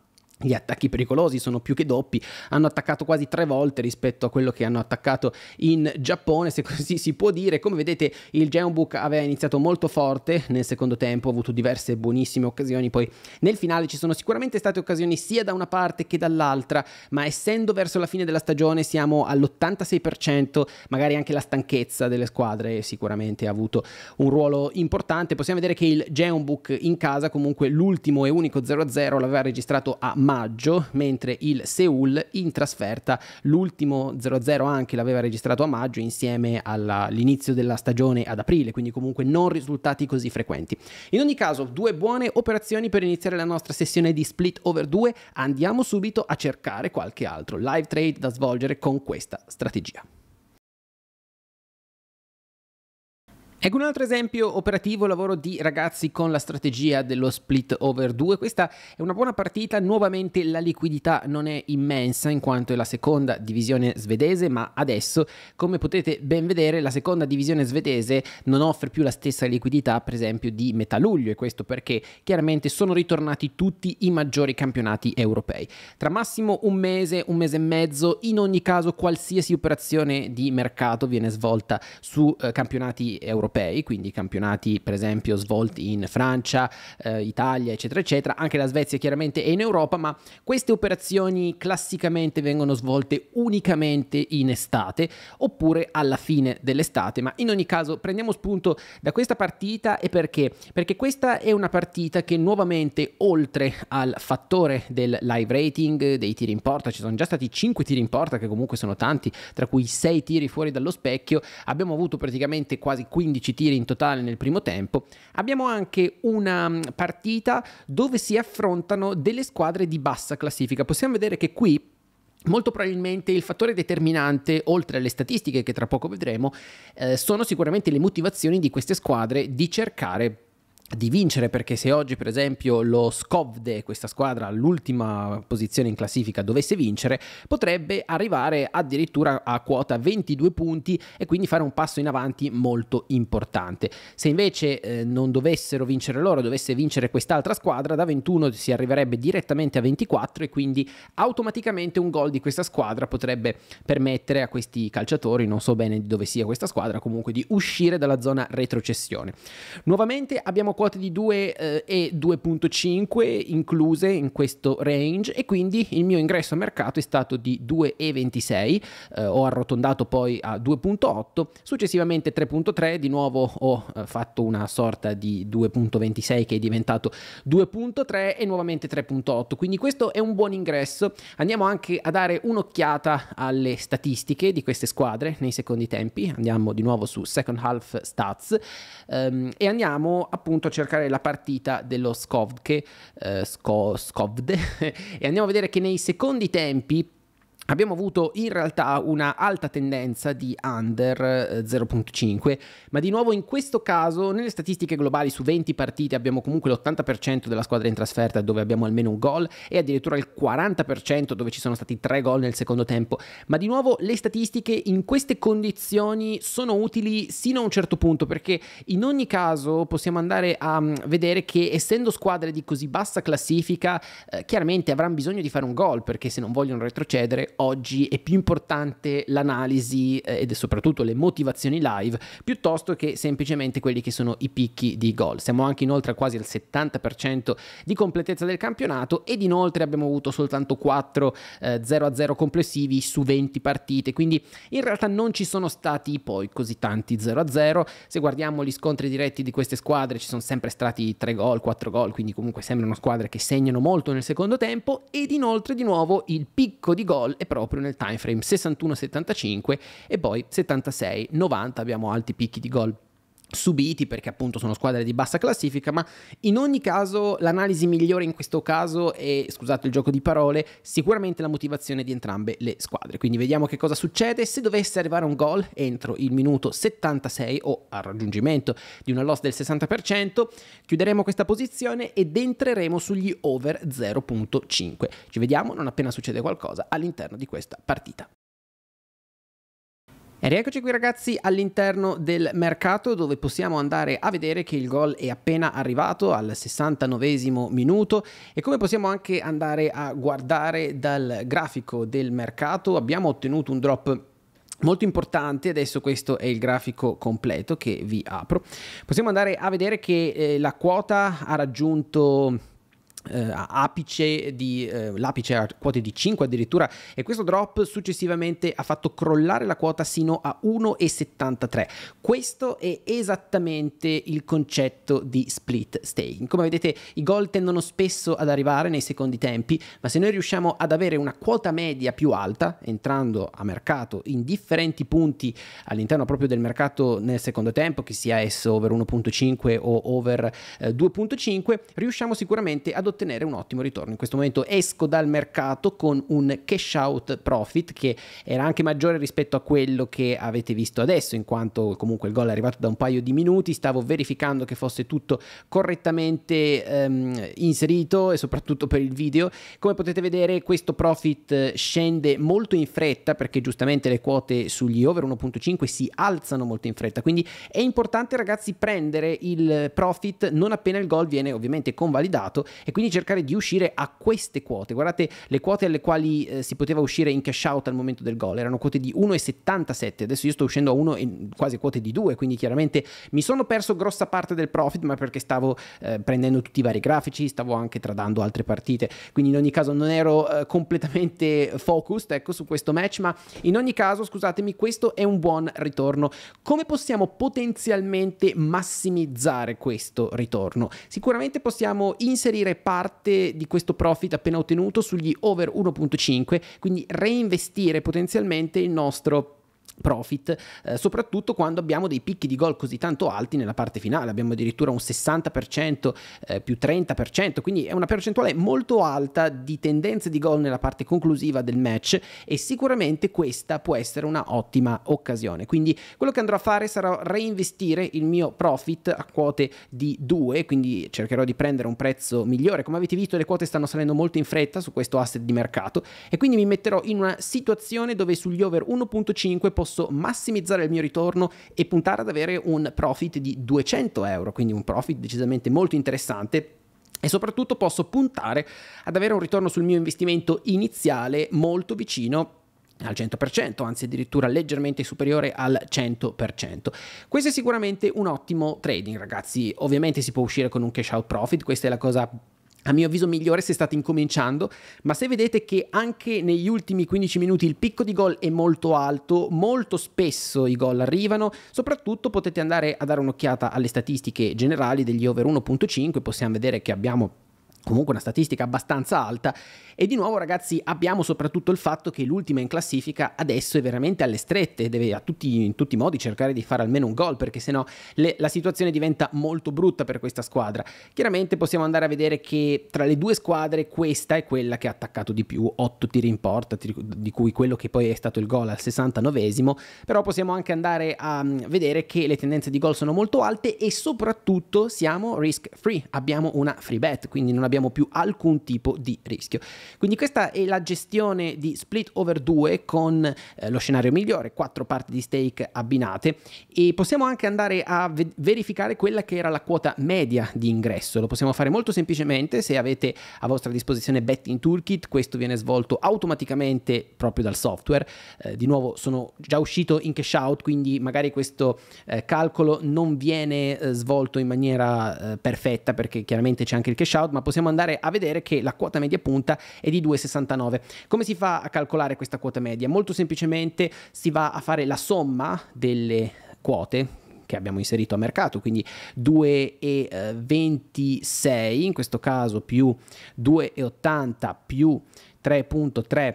gli attacchi pericolosi sono più che doppi, hanno attaccato quasi tre volte rispetto a quello che hanno attaccato in Giappone, se così si può dire. Come vedete il Jeonbuk aveva iniziato molto forte nel secondo tempo, ha avuto diverse buonissime occasioni, poi nel finale ci sono sicuramente state occasioni sia da una parte che dall'altra, ma essendo verso la fine della stagione siamo all'86%, magari anche la stanchezza delle squadre sicuramente ha avuto un ruolo importante. Possiamo vedere che il Jeonbuk in casa comunque l'ultimo e unico 0-0 l'aveva registrato a Mar- maggio, mentre il Seoul in trasferta l'ultimo 0-0 anche l'aveva registrato a maggio insieme all'inizio della stagione ad aprile, quindi comunque non risultati così frequenti. In ogni caso, due buone operazioni per iniziare la nostra sessione di split over 2, andiamo subito a cercare qualche altro live trade da svolgere con questa strategia. Ecco un altro esempio operativo, lavoro di ragazzi con la strategia dello split over 2. Questa è una buona partita, nuovamente la liquidità non è immensa in quanto è la seconda divisione svedese, ma adesso come potete ben vedere la seconda divisione svedese non offre più la stessa liquidità per esempio di metà luglio e questo perché chiaramente sono ritornati tutti i maggiori campionati europei. Tra massimo un mese, un mese e mezzo, in ogni caso qualsiasi operazione di mercato viene svolta su eh, campionati europei europei, quindi campionati per esempio svolti in Francia, eh, Italia, eccetera, eccetera. Anche la Svezia chiaramente è in Europa, ma queste operazioni classicamente vengono svolte unicamente in estate oppure alla fine dell'estate. Ma in ogni caso prendiamo spunto da questa partita e perché? Perché questa è una partita che nuovamente oltre al fattore del live rating, dei tiri in porta, ci sono già stati 5 tiri in porta che comunque sono tanti, tra cui 6 tiri fuori dallo specchio, abbiamo avuto praticamente quasi 15 12 tiri in totale nel primo tempo, abbiamo anche una mm, partita dove si affrontano delle squadre di bassa classifica. Possiamo vedere che qui Molto probabilmente il fattore determinante, oltre alle statistiche che tra poco vedremo, eh, sono sicuramente le motivazioni di queste squadre di cercare di vincere perché se oggi per esempio lo Skovde, questa squadra all'ultima posizione in classifica, dovesse vincere, potrebbe arrivare addirittura a quota 22 punti e quindi fare un passo in avanti molto importante. Se invece eh, non dovessero vincere loro, dovesse vincere quest'altra squadra, da 21 si arriverebbe direttamente a 24 e quindi automaticamente un gol di questa squadra potrebbe permettere a questi calciatori, non so bene di dove sia questa squadra, comunque di uscire dalla zona retrocessione. Nuovamente abbiamo quote di 2 eh, e 2.5 incluse in questo range e quindi il mio ingresso a mercato è stato di 2,26, eh, ho arrotondato poi a 2.8, successivamente 3.3, di nuovo ho eh, fatto una sorta di 2.26 che è diventato 2.3 e nuovamente 3.8, quindi questo è un buon ingresso. Andiamo anche a dare un'occhiata alle statistiche di queste squadre nei secondi tempi, andiamo di nuovo su Second Half Stats ehm, e andiamo appunto appunto a cercare la partita dello Skovde, eh, Sko, Skovde [laughs] e andiamo a vedere che nei secondi tempi Abbiamo avuto in realtà una alta tendenza di under 0.5, eh, ma di nuovo in questo caso nelle statistiche globali su 20 partite abbiamo comunque l'80% della squadra in trasferta dove abbiamo almeno un gol e addirittura il 40% dove ci sono stati tre gol nel secondo tempo, ma di nuovo le statistiche in queste condizioni sono utili sino a un certo punto perché in ogni caso possiamo andare a mm, vedere che essendo squadre di così bassa classifica eh, chiaramente avranno bisogno di fare un gol perché se non vogliono retrocedere oggi è più importante l'analisi eh, ed è soprattutto le motivazioni live piuttosto che semplicemente quelli che sono i picchi di gol. Siamo anche inoltre a quasi al 70% di completezza del campionato ed inoltre abbiamo avuto soltanto 4 0-0 eh, complessivi su 20 partite, quindi in realtà non ci sono stati poi così tanti 0-0. Se guardiamo gli scontri diretti di queste squadre ci sono sempre stati 3 gol, 4 gol, quindi comunque sembrano squadre che segnano molto nel secondo tempo ed inoltre di nuovo il picco di gol e proprio nel time frame 61-75 e poi 76-90 abbiamo alti picchi di gol subiti perché appunto sono squadre di bassa classifica, ma in ogni caso l'analisi migliore in questo caso è, scusate il gioco di parole, sicuramente la motivazione di entrambe le squadre. Quindi vediamo che cosa succede se dovesse arrivare un gol entro il minuto 76 o al raggiungimento di una loss del 60%, chiuderemo questa posizione ed entreremo sugli over 0.5. Ci vediamo non appena succede qualcosa all'interno di questa partita. E rieccoci qui ragazzi all'interno del mercato dove possiamo andare a vedere che il gol è appena arrivato al 69 minuto e come possiamo anche andare a guardare dal grafico del mercato abbiamo ottenuto un drop Molto importante, adesso questo è il grafico completo che vi apro. Possiamo andare a vedere che eh, la quota ha raggiunto Uh, apice di uh, l'apice a quote di 5 addirittura e questo drop successivamente ha fatto crollare la quota sino a 1,73 questo è esattamente il concetto di split staking come vedete i gol tendono spesso ad arrivare nei secondi tempi ma se noi riusciamo ad avere una quota media più alta entrando a mercato in differenti punti all'interno proprio del mercato nel secondo tempo che sia esso over 1.5 o over uh, eh, 2.5 riusciamo sicuramente ad ottenere ottenere un ottimo ritorno. In questo momento esco dal mercato con un cash out profit che era anche maggiore rispetto a quello che avete visto adesso, in quanto comunque il gol è arrivato da un paio di minuti, stavo verificando che fosse tutto correttamente ehm, inserito e soprattutto per il video. Come potete vedere questo profit scende molto in fretta perché giustamente le quote sugli over 1.5 si alzano molto in fretta, quindi è importante ragazzi prendere il profit non appena il gol viene ovviamente convalidato e quindi quindi cercare di uscire a queste quote. Guardate le quote alle quali eh, si poteva uscire in cash out al momento del gol, erano quote di 1,77, adesso io sto uscendo a 1 quasi quote di 2, quindi chiaramente mi sono perso grossa parte del profit, ma perché stavo eh, prendendo tutti i vari grafici, stavo anche tradando altre partite, quindi in ogni caso non ero eh, completamente focused ecco, su questo match, ma in ogni caso scusatemi, questo è un buon ritorno. Come possiamo potenzialmente massimizzare questo ritorno? Sicuramente possiamo inserire parte parte di questo profit appena ottenuto sugli over 1.5, quindi reinvestire potenzialmente il nostro profit, eh, soprattutto quando abbiamo dei picchi di gol così tanto alti nella parte finale, abbiamo addirittura un 60% eh, più 30%, quindi è una percentuale molto alta di tendenze di gol nella parte conclusiva del match e sicuramente questa può essere una ottima occasione. Quindi quello che andrò a fare sarà reinvestire il mio profit a quote di 2, quindi cercherò di prendere un prezzo migliore, come avete visto le quote stanno salendo molto in fretta su questo asset di mercato e quindi mi metterò in una situazione dove sugli over 1.5 posso posso massimizzare il mio ritorno e puntare ad avere un profit di 200 euro, quindi un profit decisamente molto interessante e soprattutto posso puntare ad avere un ritorno sul mio investimento iniziale molto vicino al 100%, anzi addirittura leggermente superiore al 100%. Questo è sicuramente un ottimo trading, ragazzi. Ovviamente si può uscire con un cash out profit, questa è la cosa a mio avviso migliore se state incominciando, ma se vedete che anche negli ultimi 15 minuti il picco di gol è molto alto, molto spesso i gol arrivano, soprattutto potete andare a dare un'occhiata alle statistiche generali degli over 1.5, possiamo vedere che abbiamo comunque una statistica abbastanza alta e di nuovo ragazzi abbiamo soprattutto il fatto che l'ultima in classifica adesso è veramente alle strette deve a tutti, in tutti i modi cercare di fare almeno un gol perché sennò le, la situazione diventa molto brutta per questa squadra chiaramente possiamo andare a vedere che tra le due squadre questa è quella che ha attaccato di più 8 tiri in porta di cui quello che poi è stato il gol al 69esimo però possiamo anche andare a mm, vedere che le tendenze di gol sono molto alte e soprattutto siamo risk free abbiamo una free bet quindi non abbiamo abbiamo più alcun tipo di rischio. Quindi questa è la gestione di split over 2 con eh, lo scenario migliore, quattro parti di stake abbinate e possiamo anche andare a ve verificare quella che era la quota media di ingresso. Lo possiamo fare molto semplicemente se avete a vostra disposizione Betting Toolkit, questo viene svolto automaticamente proprio dal software. Eh, di nuovo sono già uscito in cash out, quindi magari questo eh, calcolo non viene eh, svolto in maniera eh, perfetta perché chiaramente c'è anche il cash out, ma possiamo possiamo andare a vedere che la quota media punta è di 2,69. Come si fa a calcolare questa quota media? Molto semplicemente si va a fare la somma delle quote che abbiamo inserito a mercato, quindi 2,26 in questo caso più 2,80 più 3,3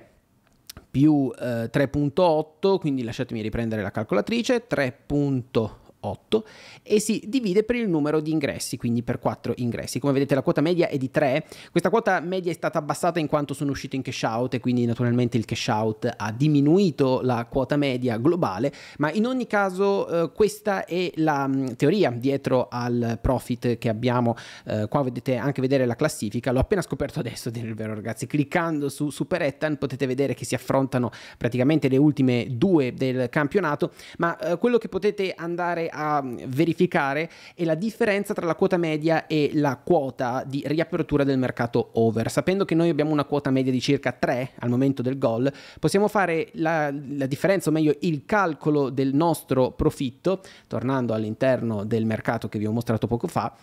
più eh, 3.8, quindi lasciatemi riprendere la calcolatrice, 3.8 8 e si divide per il numero di ingressi, quindi per 4 ingressi. Come vedete la quota media è di 3, questa quota media è stata abbassata in quanto sono uscito in cash out e quindi naturalmente il cash out ha diminuito la quota media globale, ma in ogni caso eh, questa è la mh, mm, teoria dietro al profit che abbiamo, eh, qua vedete anche vedere la classifica, l'ho appena scoperto adesso, dire il vero ragazzi, cliccando su Super Ethan potete vedere che si affrontano praticamente le ultime due del campionato, ma eh, quello che potete andare a mm, verificare è la differenza tra la quota media e la quota di riapertura del mercato over. Sapendo che noi abbiamo una quota media di circa 3 al momento del gol, possiamo fare la, la differenza, o meglio il calcolo del nostro profitto, tornando all'interno del mercato che vi ho mostrato poco fa,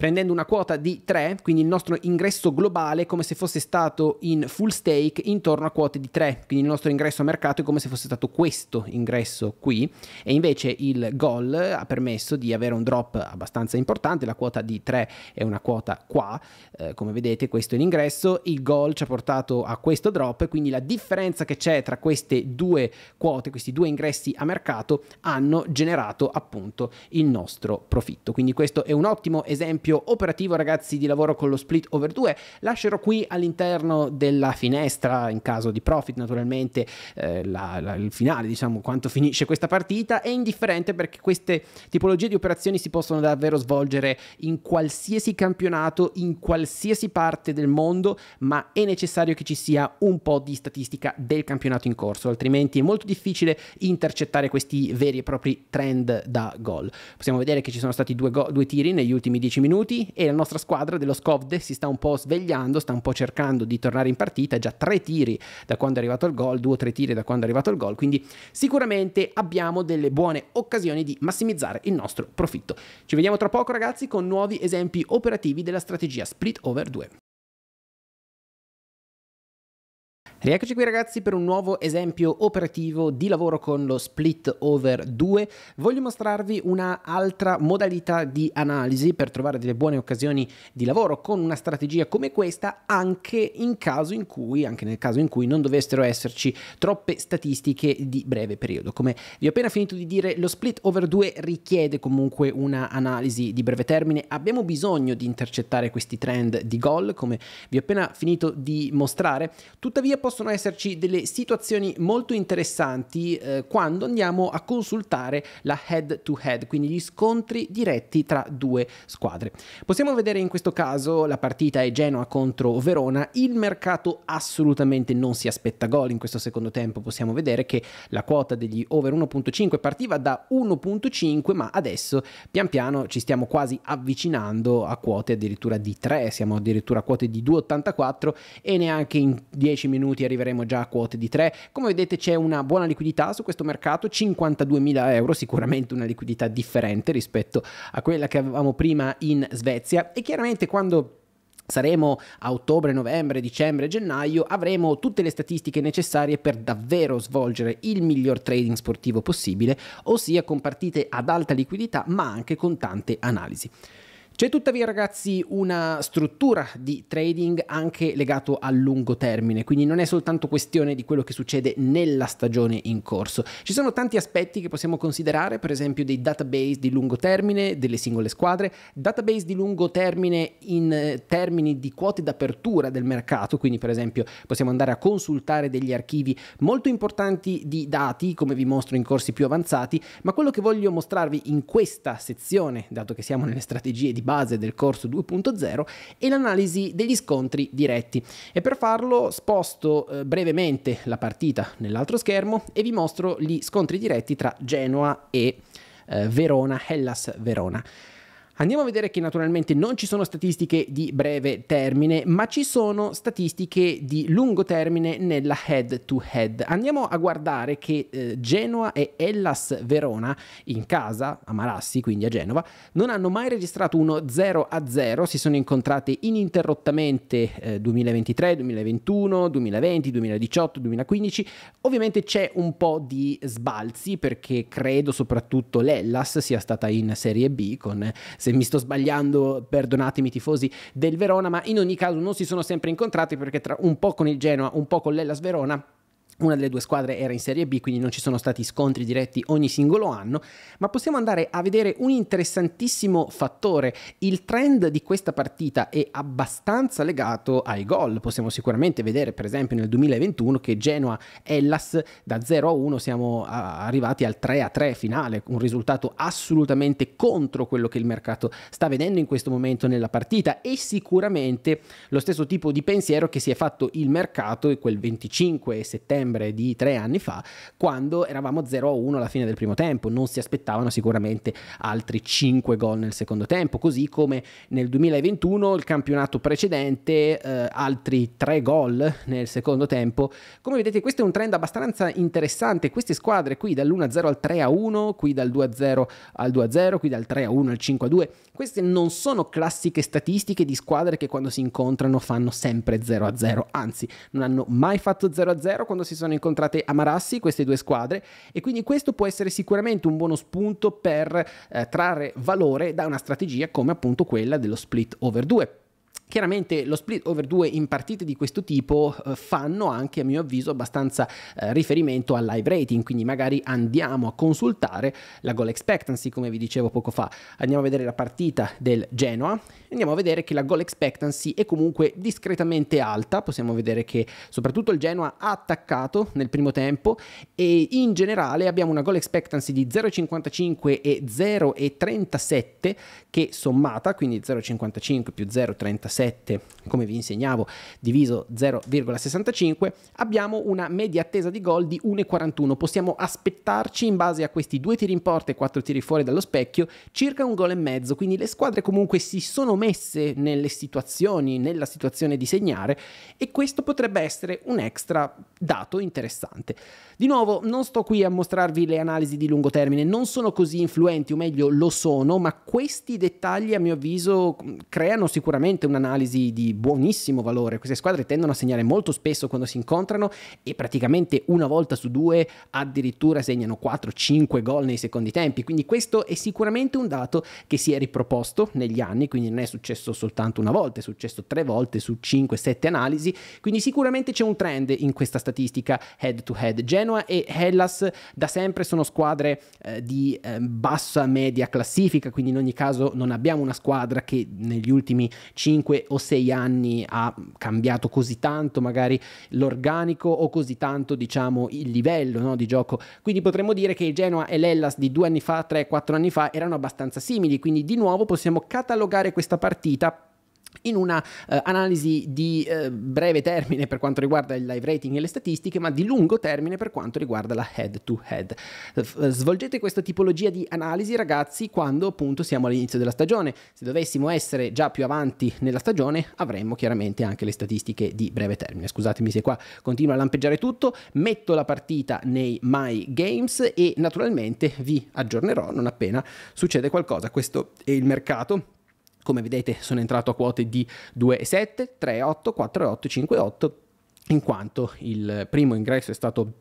prendendo una quota di 3, quindi il nostro ingresso globale è come se fosse stato in full stake intorno a quote di 3, quindi il nostro ingresso a mercato è come se fosse stato questo ingresso qui e invece il goal ha permesso di avere un drop abbastanza importante, la quota di 3 è una quota qua, eh, come vedete questo è l'ingresso, il goal ci ha portato a questo drop, quindi la differenza che c'è tra queste due quote, questi due ingressi a mercato hanno generato appunto il nostro profitto. Quindi questo è un ottimo esempio esempio operativo ragazzi di lavoro con lo split over 2 lascerò qui all'interno della finestra in caso di profit naturalmente eh, la, la, il finale diciamo quanto finisce questa partita è indifferente perché queste tipologie di operazioni si possono davvero svolgere in qualsiasi campionato in qualsiasi parte del mondo ma è necessario che ci sia un po' di statistica del campionato in corso altrimenti è molto difficile intercettare questi veri e propri trend da gol possiamo vedere che ci sono stati due, go- due tiri negli ultimi 10 minuti minuti e la nostra squadra dello Scovde si sta un po' svegliando, sta un po' cercando di tornare in partita, già tre tiri da quando è arrivato il gol, due o tre tiri da quando è arrivato il gol, quindi sicuramente abbiamo delle buone occasioni di massimizzare il nostro profitto. Ci vediamo tra poco ragazzi con nuovi esempi operativi della strategia Split Over 2. Rieccoci qui ragazzi per un nuovo esempio operativo di lavoro con lo Split Over 2. Voglio mostrarvi un'altra modalità di analisi per trovare delle buone occasioni di lavoro con una strategia come questa anche, in caso in cui, anche nel caso in cui non dovessero esserci troppe statistiche di breve periodo. Come vi ho appena finito di dire, lo Split Over 2 richiede comunque un'analisi di breve termine. Abbiamo bisogno di intercettare questi trend di gol, come vi ho appena finito di mostrare. Tuttavia posso possono esserci delle situazioni molto interessanti eh, quando andiamo a consultare la head to head, quindi gli scontri diretti tra due squadre. Possiamo vedere in questo caso la partita è Genoa contro Verona, il mercato assolutamente non si aspetta gol in questo secondo tempo, possiamo vedere che la quota degli over 1.5 partiva da 1.5 ma adesso pian piano ci stiamo quasi avvicinando a quote addirittura di 3, siamo addirittura a quote di 2.84 e neanche in 10 minuti minuti arriveremo già a quote di 3. Come vedete c'è una buona liquidità su questo mercato, 52.000 euro, sicuramente una liquidità differente rispetto a quella che avevamo prima in Svezia e chiaramente quando saremo a ottobre, novembre, dicembre, gennaio, avremo tutte le statistiche necessarie per davvero svolgere il miglior trading sportivo possibile, ossia con partite ad alta liquidità ma anche con tante analisi. C'è tuttavia ragazzi una struttura di trading anche legato al lungo termine, quindi non è soltanto questione di quello che succede nella stagione in corso. Ci sono tanti aspetti che possiamo considerare, per esempio dei database di lungo termine delle singole squadre, database di lungo termine in eh, termini di quote d'apertura del mercato, quindi per esempio possiamo andare a consultare degli archivi molto importanti di dati, come vi mostro in corsi più avanzati, ma quello che voglio mostrarvi in questa sezione, dato che siamo nelle strategie di base del corso 2.0 e l'analisi degli scontri diretti. E per farlo sposto eh, brevemente la partita nell'altro schermo e vi mostro gli scontri diretti tra Genoa e eh, Verona, Hellas Verona. Andiamo a vedere che naturalmente non ci sono statistiche di breve termine, ma ci sono statistiche di lungo termine nella head to head. Andiamo a guardare che eh, Genoa e Hellas Verona in casa, a Marassi, quindi a Genova, non hanno mai registrato uno 0 a 0, si sono incontrate ininterrottamente eh, 2023, 2021, 2020, 2018, 2015. Ovviamente c'è un po' di sbalzi perché credo soprattutto l'Hellas sia stata in Serie B con se mi sto sbagliando perdonatemi tifosi del Verona, ma in ogni caso non si sono sempre incontrati perché tra un po' con il Genoa, un po' con l'Ellas Verona una delle due squadre era in Serie B, quindi non ci sono stati scontri diretti ogni singolo anno, ma possiamo andare a vedere un interessantissimo fattore. Il trend di questa partita è abbastanza legato ai gol. Possiamo sicuramente vedere, per esempio, nel 2021 che Genoa ellas da 0 a 1 siamo arrivati al 3 a 3 finale, un risultato assolutamente contro quello che il mercato sta vedendo in questo momento nella partita e sicuramente lo stesso tipo di pensiero che si è fatto il mercato e quel 25 settembre dicembre di tre anni fa, quando eravamo 0-1 alla fine del primo tempo. Non si aspettavano sicuramente altri 5 gol nel secondo tempo, così come nel 2021, il campionato precedente, eh, altri 3 gol nel secondo tempo. Come vedete questo è un trend abbastanza interessante, queste squadre qui dall'1-0 al 3-1, qui dal 2-0 al 2-0, qui dal 3-1 al 5-2, queste non sono classiche statistiche di squadre che quando si incontrano fanno sempre 0-0, anzi non hanno mai fatto 0-0 quando si sono sono incontrate a Marassi queste due squadre e quindi questo può essere sicuramente un buono spunto per eh, trarre valore da una strategia come appunto quella dello split over 2 Chiaramente lo split over 2 in partite di questo tipo eh, fanno anche a mio avviso abbastanza eh, riferimento al live rating, quindi magari andiamo a consultare la goal expectancy come vi dicevo poco fa. Andiamo a vedere la partita del Genoa, andiamo a vedere che la goal expectancy è comunque discretamente alta, possiamo vedere che soprattutto il Genoa ha attaccato nel primo tempo e in generale abbiamo una goal expectancy di 0,55 e 0,37 che sommata, quindi 0,55 più 0,37 2007, come vi insegnavo, diviso 0,65, abbiamo una media attesa di gol di 1,41. Possiamo aspettarci, in base a questi due tiri in porta e quattro tiri fuori dallo specchio, circa un gol e mezzo. Quindi le squadre comunque si sono messe nelle situazioni, nella situazione di segnare e questo potrebbe essere un extra dato interessante. Di nuovo, non sto qui a mostrarvi le analisi di lungo termine, non sono così influenti, o meglio lo sono, ma questi dettagli a mio avviso creano sicuramente un'analisi analisi di buonissimo valore. Queste squadre tendono a segnare molto spesso quando si incontrano e praticamente una volta su due addirittura segnano 4-5 gol nei secondi tempi. Quindi questo è sicuramente un dato che si è riproposto negli anni, quindi non è successo soltanto una volta, è successo tre volte su 5-7 analisi. Quindi sicuramente c'è un trend in questa statistica head to head. Genoa e Hellas da sempre sono squadre eh, di eh, bassa media classifica, quindi in ogni caso non abbiamo una squadra che negli ultimi 5 o sei anni ha cambiato così tanto magari l'organico o così tanto diciamo il livello no, di gioco. Quindi potremmo dire che il Genoa e l'Ellas di due anni fa, tre quattro anni fa erano abbastanza simili, quindi di nuovo possiamo catalogare questa partita in una eh, analisi di eh, breve termine per quanto riguarda il live rating e le statistiche, ma di lungo termine per quanto riguarda la head to head. Eh, eh, svolgete questa tipologia di analisi, ragazzi, quando appunto siamo all'inizio della stagione. Se dovessimo essere già più avanti nella stagione, avremmo chiaramente anche le statistiche di breve termine. Scusatemi se qua continua a lampeggiare tutto, metto la partita nei My Games e naturalmente vi aggiornerò non appena succede qualcosa. Questo è il mercato come vedete sono entrato a quote di 2,7, 3,8, 4,8, 5,8 in quanto il primo ingresso è stato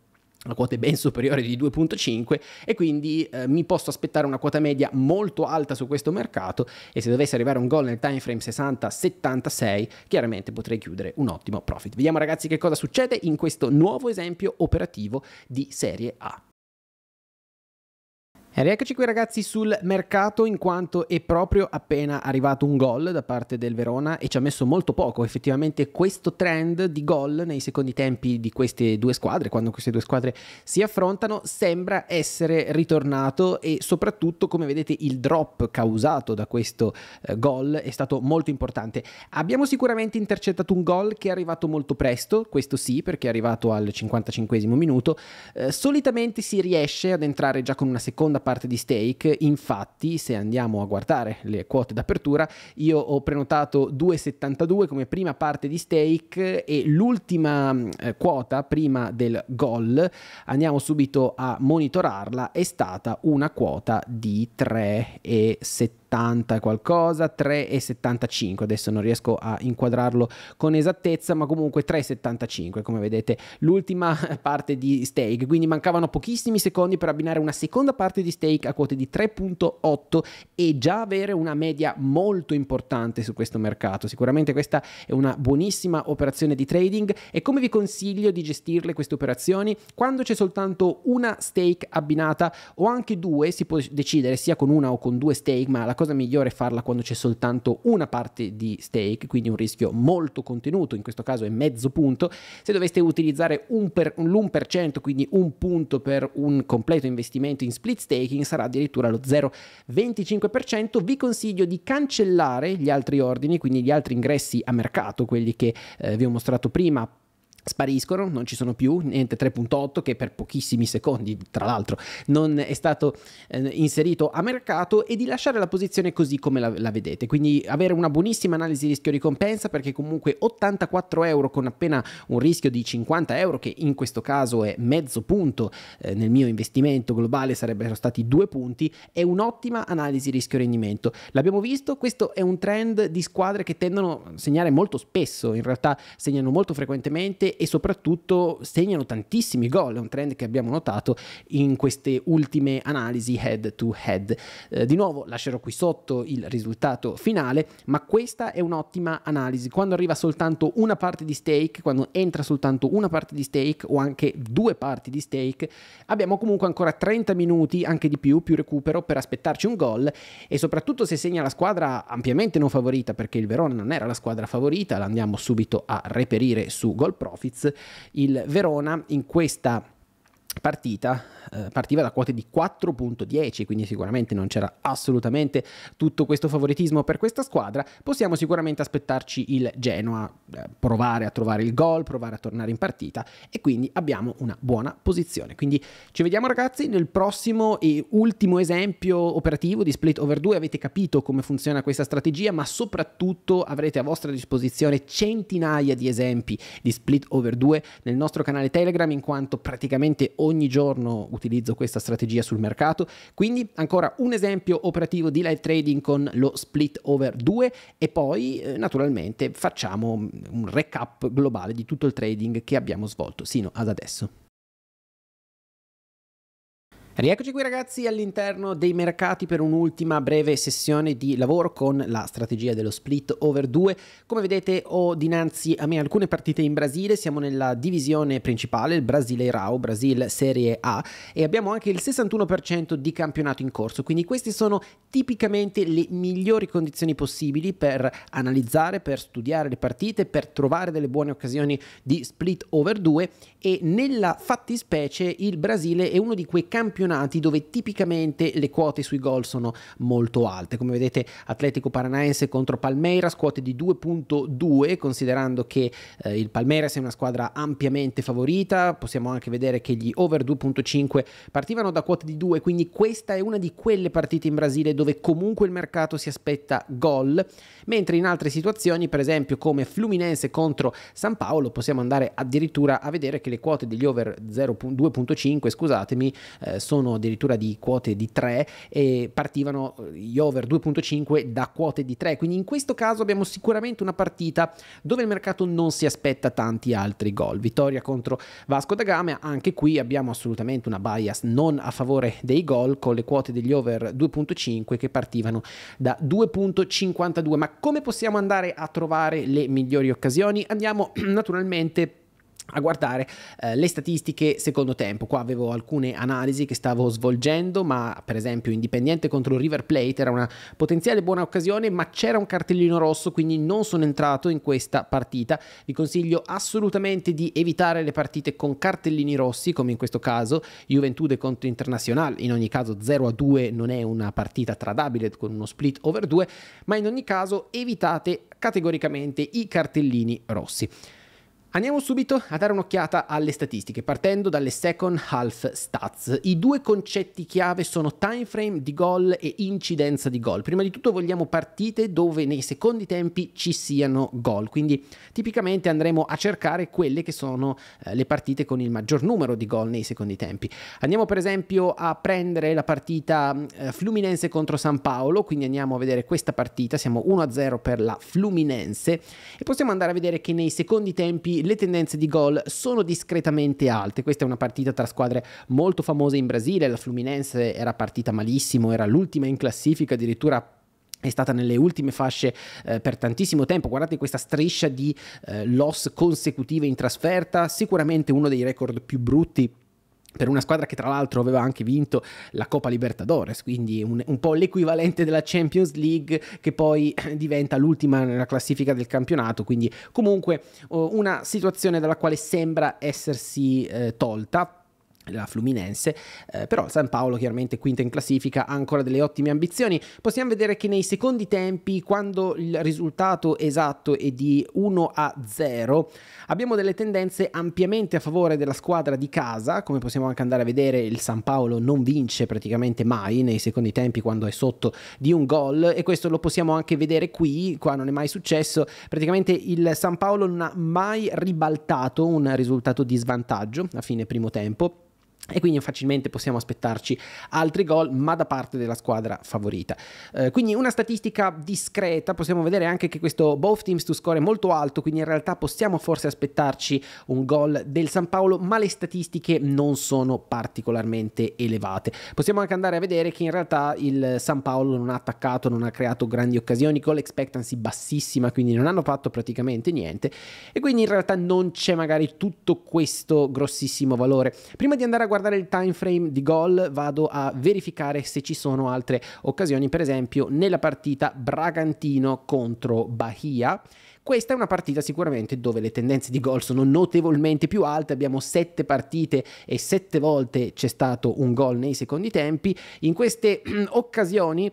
a quote ben superiore di 2.5 e quindi eh, mi posso aspettare una quota media molto alta su questo mercato e se dovesse arrivare un gol nel time frame 60-76 chiaramente potrei chiudere un ottimo profit. Vediamo ragazzi che cosa succede in questo nuovo esempio operativo di serie A. Rieccoci qui ragazzi sul mercato in quanto è proprio appena arrivato un gol da parte del Verona e ci ha messo molto poco effettivamente questo trend di gol nei secondi tempi di queste due squadre quando queste due squadre si affrontano sembra essere ritornato e soprattutto come vedete il drop causato da questo eh, gol è stato molto importante abbiamo sicuramente intercettato un gol che è arrivato molto presto questo sì perché è arrivato al 55 minuto eh, solitamente si riesce ad entrare già con una seconda parte parte di stake. Infatti, se andiamo a guardare le quote d'apertura, io ho prenotato 2,72 come prima parte di stake e l'ultima mm, eh, quota prima del gol, andiamo subito a monitorarla, è stata una quota di 3,70. 3,70 e qualcosa, 3,75, adesso non riesco a inquadrarlo con esattezza, ma comunque 3,75 come vedete l'ultima [laughs] parte di stake, quindi mancavano pochissimi secondi per abbinare una seconda parte di stake a quote di 3.8 e già avere una media molto importante su questo mercato. Sicuramente questa è una buonissima operazione di trading e come vi consiglio di gestirle queste operazioni? Quando c'è soltanto una stake abbinata o anche due, si può decidere sia con una o con due stake, ma la cosa migliore è farla quando c'è soltanto una parte di stake, quindi un rischio molto contenuto, in questo caso è mezzo punto. Se doveste utilizzare un per, l'1%, quindi un punto per un completo investimento in split staking, sarà addirittura lo 0,25%. Vi consiglio di cancellare gli altri ordini, quindi gli altri ingressi a mercato, quelli che eh, vi ho mostrato prima, spariscono, non ci sono più, niente 3.8 che per pochissimi secondi tra l'altro non è stato eh, inserito a mercato e di lasciare la posizione così come la, la vedete, quindi avere una buonissima analisi rischio ricompensa perché comunque 84 euro con appena un rischio di 50 euro che in questo caso è mezzo punto eh, nel mio investimento globale sarebbero stati due punti, è un'ottima analisi rischio rendimento, l'abbiamo visto, questo è un trend di squadre che tendono a segnare molto spesso, in realtà segnano molto frequentemente e soprattutto segnano tantissimi gol, è un trend che abbiamo notato in queste ultime analisi head to head. Eh, di nuovo lascerò qui sotto il risultato finale, ma questa è un'ottima analisi. Quando arriva soltanto una parte di stake, quando entra soltanto una parte di stake o anche due parti di stake, abbiamo comunque ancora 30 minuti, anche di più, più recupero per aspettarci un gol e soprattutto se segna la squadra ampiamente non favorita perché il Verona non era la squadra favorita, l'andiamo subito a reperire su Gol Prof. Office. Il Verona in questa partita eh, partiva da quote di 4.10, quindi sicuramente non c'era assolutamente tutto questo favoritismo per questa squadra. Possiamo sicuramente aspettarci il Genoa, eh, provare a trovare il gol, provare a tornare in partita e quindi abbiamo una buona posizione. Quindi ci vediamo ragazzi nel prossimo e ultimo esempio operativo di Split Over 2. Avete capito come funziona questa strategia, ma soprattutto avrete a vostra disposizione centinaia di esempi di Split Over 2 nel nostro canale Telegram in quanto praticamente ogni ogni giorno utilizzo questa strategia sul mercato. Quindi ancora un esempio operativo di live trading con lo split over 2 e poi eh, naturalmente facciamo un recap globale di tutto il trading che abbiamo svolto sino ad adesso. Rieccoci qui ragazzi all'interno dei mercati per un'ultima breve sessione di lavoro con la strategia dello split over 2. Come vedete ho dinanzi a me alcune partite in Brasile, siamo nella divisione principale, il Brasile Rao, Brasil Serie A e abbiamo anche il 61% di campionato in corso, quindi queste sono tipicamente le migliori condizioni possibili per analizzare, per studiare le partite, per trovare delle buone occasioni di split over 2 e nella fattispecie il Brasile è uno di quei campionati campionati dove tipicamente le quote sui gol sono molto alte. Come vedete Atletico Paranaense contro Palmeiras, quote di 2.2 considerando che eh, il Palmeiras è una squadra ampiamente favorita, possiamo anche vedere che gli over 2.5 partivano da quote di 2, quindi questa è una di quelle partite in Brasile dove comunque il mercato si aspetta gol, mentre in altre situazioni, per esempio come Fluminense contro San Paolo, possiamo andare addirittura a vedere che le quote degli over 2.5, scusatemi, eh, sono sono addirittura di quote di 3 e partivano eh, gli over 2.5 da quote di 3. Quindi in questo caso abbiamo sicuramente una partita dove il mercato non si aspetta tanti altri gol. Vittoria contro Vasco da Gama, anche qui abbiamo assolutamente una bias non a favore dei gol con le quote degli over 2.5 che partivano da 2.52. Ma come possiamo andare a trovare le migliori occasioni? Andiamo [clears throat] naturalmente a guardare eh, le statistiche secondo tempo. Qua avevo alcune analisi che stavo svolgendo, ma per esempio Indipendiente contro River Plate era una potenziale buona occasione, ma c'era un cartellino rosso, quindi non sono entrato in questa partita. Vi consiglio assolutamente di evitare le partite con cartellini rossi, come in questo caso Juventude contro Internazionale. In ogni caso 0-2 non è una partita tradabile con uno split over 2, ma in ogni caso evitate categoricamente i cartellini rossi. Andiamo subito a dare un'occhiata alle statistiche, partendo dalle second half stats. I due concetti chiave sono time frame di gol e incidenza di gol. Prima di tutto vogliamo partite dove nei secondi tempi ci siano gol, quindi tipicamente andremo a cercare quelle che sono eh, le partite con il maggior numero di gol nei secondi tempi. Andiamo per esempio a prendere la partita eh, Fluminense contro San Paolo, quindi andiamo a vedere questa partita, siamo 1-0 per la Fluminense e possiamo andare a vedere che nei secondi tempi le tendenze di gol sono discretamente alte. Questa è una partita tra squadre molto famose in Brasile, la Fluminense era partita malissimo, era l'ultima in classifica, addirittura è stata nelle ultime fasce eh, per tantissimo tempo, guardate questa striscia di eh, loss consecutive in trasferta, sicuramente uno dei record più brutti per una squadra che tra l'altro aveva anche vinto la Coppa Libertadores, quindi un, un po' l'equivalente della Champions League che poi [clears throat] diventa l'ultima nella classifica del campionato, quindi comunque una situazione dalla quale sembra essersi eh, tolta la Fluminense, eh, però San Paolo chiaramente quinta in classifica ha ancora delle ottime ambizioni. Possiamo vedere che nei secondi tempi, quando il risultato esatto è di 1 a 0, Abbiamo delle tendenze ampiamente a favore della squadra di casa, come possiamo anche andare a vedere il San Paolo non vince praticamente mai nei secondi tempi quando è sotto di un gol e questo lo possiamo anche vedere qui, qua non è mai successo, praticamente il San Paolo non ha mai ribaltato un risultato di svantaggio a fine primo tempo e quindi facilmente possiamo aspettarci altri gol, ma da parte della squadra favorita. Eh, quindi una statistica discreta, possiamo vedere anche che questo both teams to score è molto alto, quindi in realtà possiamo forse aspettarci un gol del San Paolo, ma le statistiche non sono particolarmente elevate. Possiamo anche andare a vedere che in realtà il San Paolo non ha attaccato, non ha creato grandi occasioni, con l'expectancy bassissima, quindi non hanno fatto praticamente niente e quindi in realtà non c'è magari tutto questo grossissimo valore. Prima di andare a guardare il time frame di gol vado a verificare se ci sono altre occasioni, per esempio nella partita Bragantino contro Bahia. Questa è una partita sicuramente dove le tendenze di gol sono notevolmente più alte, abbiamo sette partite e sette volte c'è stato un gol nei secondi tempi. In queste [clears throat] occasioni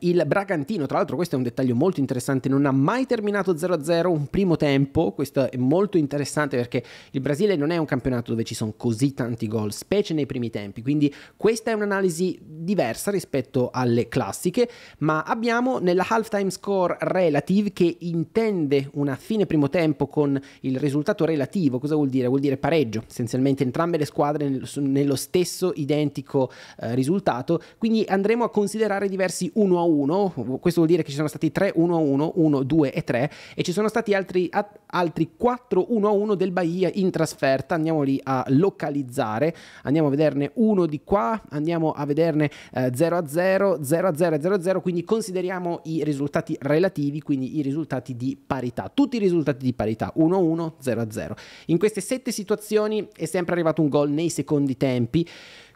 il Bragantino, tra l'altro questo è un dettaglio molto interessante, non ha mai terminato 0-0 un primo tempo, questo è molto interessante perché il Brasile non è un campionato dove ci sono così tanti gol, specie nei primi tempi, quindi questa è un'analisi diversa rispetto alle classiche, ma abbiamo nella halftime score relative che intende una fine primo tempo con il risultato relativo, cosa vuol dire? Vuol dire pareggio, essenzialmente entrambe le squadre nello stesso identico eh, risultato, quindi andremo a considerare diversi 1 1 a 1, questo vuol dire che ci sono stati 3 1 a 1, 1, 2 e 3 e ci sono stati altri, a, altri 4 1 a 1 del Bahia in trasferta, andiamo lì a localizzare, andiamo a vederne uno di qua, andiamo a vederne eh, 0 a 0, 0 a 0 e 0 a 0, quindi consideriamo i risultati relativi, quindi i risultati di parità, tutti i risultati di parità, 1 a 1, 0 a 0. In queste sette situazioni è sempre arrivato un gol nei secondi tempi.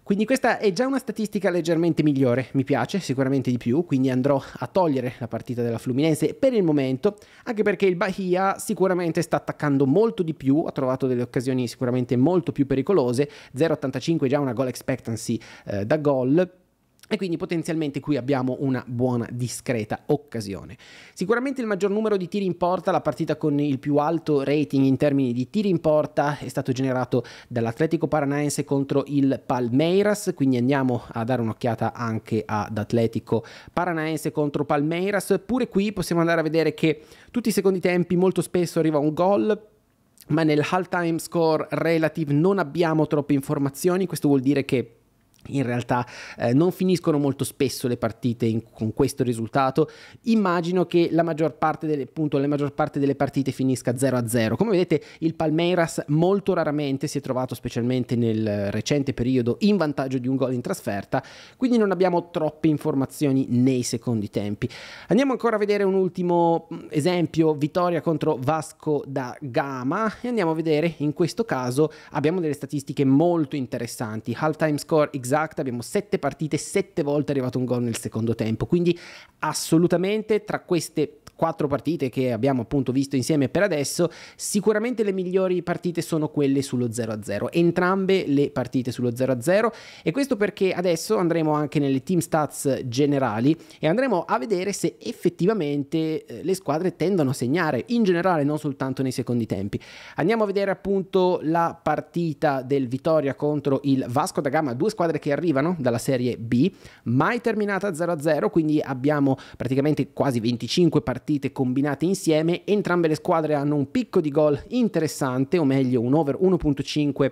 Quindi questa è già una statistica leggermente migliore, mi piace sicuramente di più, quindi andrò a togliere la partita della Fluminense per il momento, anche perché il Bahia sicuramente sta attaccando molto di più, ha trovato delle occasioni sicuramente molto più pericolose, 0,85 già una goal expectancy eh, da gol, e quindi potenzialmente qui abbiamo una buona, discreta occasione. Sicuramente il maggior numero di tiri in porta, la partita con il più alto rating in termini di tiri in porta, è stato generato dall'Atletico Paranaense contro il Palmeiras, quindi andiamo a dare un'occhiata anche ad Atletico Paranaense contro Palmeiras. Pure qui possiamo andare a vedere che tutti i secondi tempi molto spesso arriva un gol, ma nel halftime score relative non abbiamo troppe informazioni, questo vuol dire che in realtà eh, non finiscono molto spesso le partite in, con questo risultato. Immagino che la maggior, delle, appunto, la maggior parte delle, partite finisca 0-0. Come vedete il Palmeiras molto raramente si è trovato, specialmente nel recente periodo, in vantaggio di un gol in trasferta, quindi non abbiamo troppe informazioni nei secondi tempi. Andiamo ancora a vedere un ultimo mm, esempio, vittoria contro Vasco da Gama e andiamo a vedere in questo caso abbiamo delle statistiche molto interessanti. Half time score exact Exact, abbiamo sette partite, sette volte è arrivato un gol nel secondo tempo, quindi assolutamente tra queste quattro partite che abbiamo appunto visto insieme per adesso, sicuramente le migliori partite sono quelle sullo 0-0, entrambe le partite sullo 0-0 e questo perché adesso andremo anche nelle team stats generali e andremo a vedere se effettivamente eh, le squadre tendono a segnare in generale, non soltanto nei secondi tempi. Andiamo a vedere appunto la partita del Vittoria contro il Vasco da Gama, due squadre che arrivano dalla Serie B, mai terminata 0-0, quindi abbiamo praticamente quasi 25 partite partite combinate insieme, entrambe le squadre hanno un picco di gol interessante, o meglio un over 1.5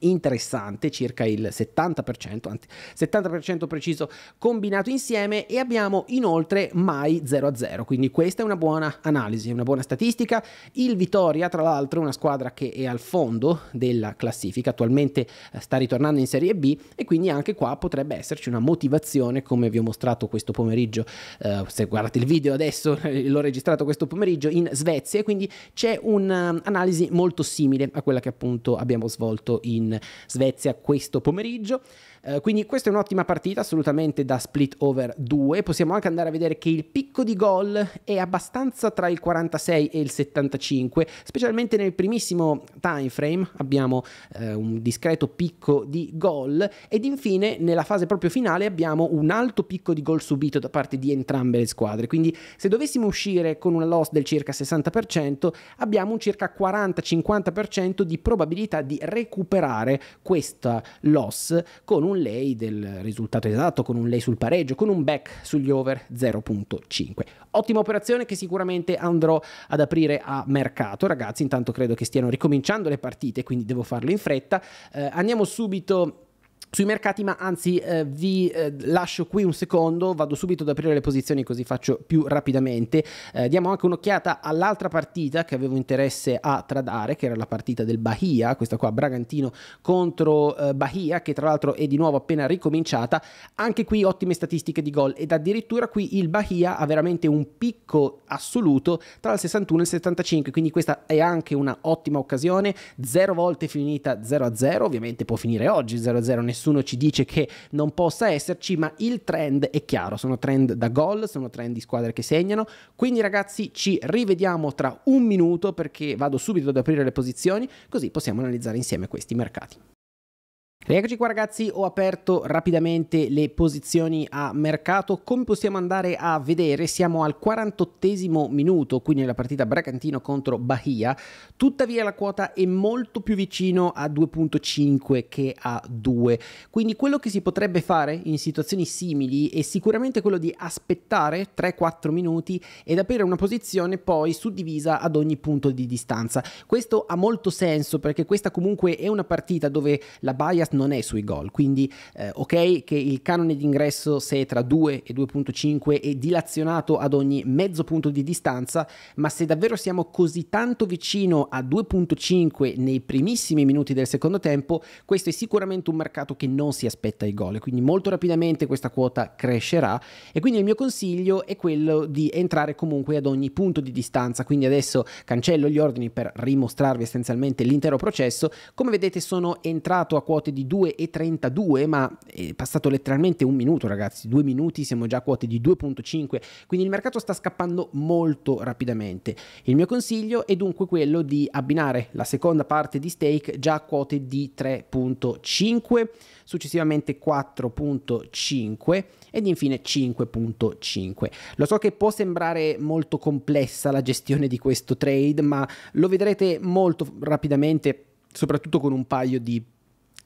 interessante, circa il 70%, anzi 70% preciso combinato insieme e abbiamo inoltre mai 0 a 0, quindi questa è una buona analisi, una buona statistica. Il Vittoria tra l'altro è una squadra che è al fondo della classifica, attualmente eh, sta ritornando in Serie B e quindi anche qua potrebbe esserci una motivazione come vi ho mostrato questo pomeriggio, eh, se guardate il video adesso [laughs] eh, l'ho registrato questo pomeriggio in Svezia e quindi c'è un'analisi molto simile a quella che appunto abbiamo svolto in in Svezia questo pomeriggio. Eh, quindi questa è un'ottima partita, assolutamente da split over 2. Possiamo anche andare a vedere che il picco di gol è abbastanza tra il 46 e il 75, specialmente nel primissimo time frame abbiamo eh, un discreto picco di gol ed infine nella fase proprio finale abbiamo un alto picco di gol subito da parte di entrambe le squadre. Quindi se dovessimo uscire con una loss del circa 60%, abbiamo un circa 40-50% di probabilità di recuperare questa loss con un un lei del risultato esatto, con un lei sul pareggio, con un back sugli over 0.5. Ottima operazione che sicuramente andrò ad aprire a mercato, ragazzi, intanto credo che stiano ricominciando le partite, quindi devo farlo in fretta. Eh, andiamo subito sui mercati, ma anzi eh, vi eh, lascio qui un secondo, vado subito ad aprire le posizioni così faccio più rapidamente. Eh, diamo anche un'occhiata all'altra partita che avevo interesse a tradare, che era la partita del Bahia, questa qua Bragantino contro eh, Bahia, che tra l'altro è di nuovo appena ricominciata. Anche qui ottime statistiche di gol ed addirittura qui il Bahia ha veramente un picco assoluto tra il 61 e il 75, quindi questa è anche una ottima occasione, zero volte finita 0-0, ovviamente può finire oggi 0-0 nessuno ci dice che non possa esserci, ma il trend è chiaro, sono trend da gol, sono trend di squadre che segnano, quindi ragazzi ci rivediamo tra un minuto perché vado subito ad aprire le posizioni così possiamo analizzare insieme questi mercati. Eccoci qua ragazzi, ho aperto rapidamente le posizioni a mercato, come possiamo andare a vedere siamo al 48 minuto, qui nella partita Bracantino contro Bahia, tuttavia la quota è molto più vicino a 2.5 che a 2, quindi quello che si potrebbe fare in situazioni simili è sicuramente quello di aspettare 3-4 minuti ed aprire una posizione poi suddivisa ad ogni punto di distanza, questo ha molto senso perché questa comunque è una partita dove la Bahia non è sui gol, quindi eh, ok che il canone d'ingresso se è tra 2 e 2.5 è dilazionato ad ogni mezzo punto di distanza, ma se davvero siamo così tanto vicino a 2.5 nei primissimi minuti del secondo tempo, questo è sicuramente un mercato che non si aspetta i gol, quindi molto rapidamente questa quota crescerà e quindi il mio consiglio è quello di entrare comunque ad ogni punto di distanza, quindi adesso cancello gli ordini per rimostrarvi essenzialmente l'intero processo, come vedete sono entrato a quote di 2,32, ma eh, è passato letteralmente un minuto ragazzi, due minuti, siamo già a quote di 2,5, quindi il mercato sta scappando molto rapidamente. Il mio consiglio è dunque quello di abbinare la seconda parte di stake già a quote di 3,5, successivamente 4,5 ed infine 5,5. Lo so che può sembrare molto complessa la gestione di questo trade, ma lo vedrete molto rapidamente, soprattutto con un paio di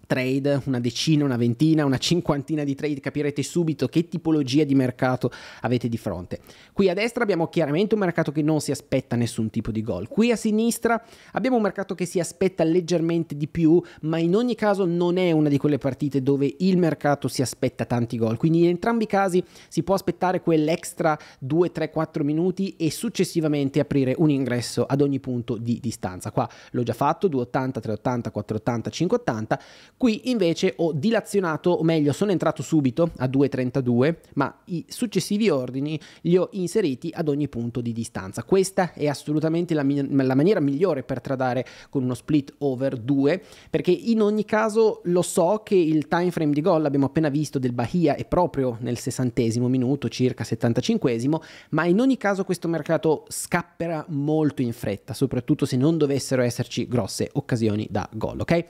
trade, una decina, una ventina, una cinquantina di trade, capirete subito che tipologia di mercato avete di fronte. Qui a destra abbiamo chiaramente un mercato che non si aspetta nessun tipo di gol. Qui a sinistra abbiamo un mercato che si aspetta leggermente di più, ma in ogni caso non è una di quelle partite dove il mercato si aspetta tanti gol. Quindi in entrambi i casi si può aspettare quell'extra 2, 3, 4 minuti e successivamente aprire un ingresso ad ogni punto di distanza. Qua l'ho già fatto, 280, 380, 480, 580 Qui invece ho dilazionato, o meglio, sono entrato subito a 2.32, ma i successivi ordini li ho inseriti ad ogni punto di distanza. Questa è assolutamente la, la maniera migliore per tradare con uno split over 2, perché in ogni caso lo so che il time frame di gol, abbiamo appena visto, del Bahia è proprio nel sessantesimo minuto, circa 75esimo, ma in ogni caso questo mercato scapperà molto in fretta, soprattutto se non dovessero esserci grosse occasioni da gol, ok?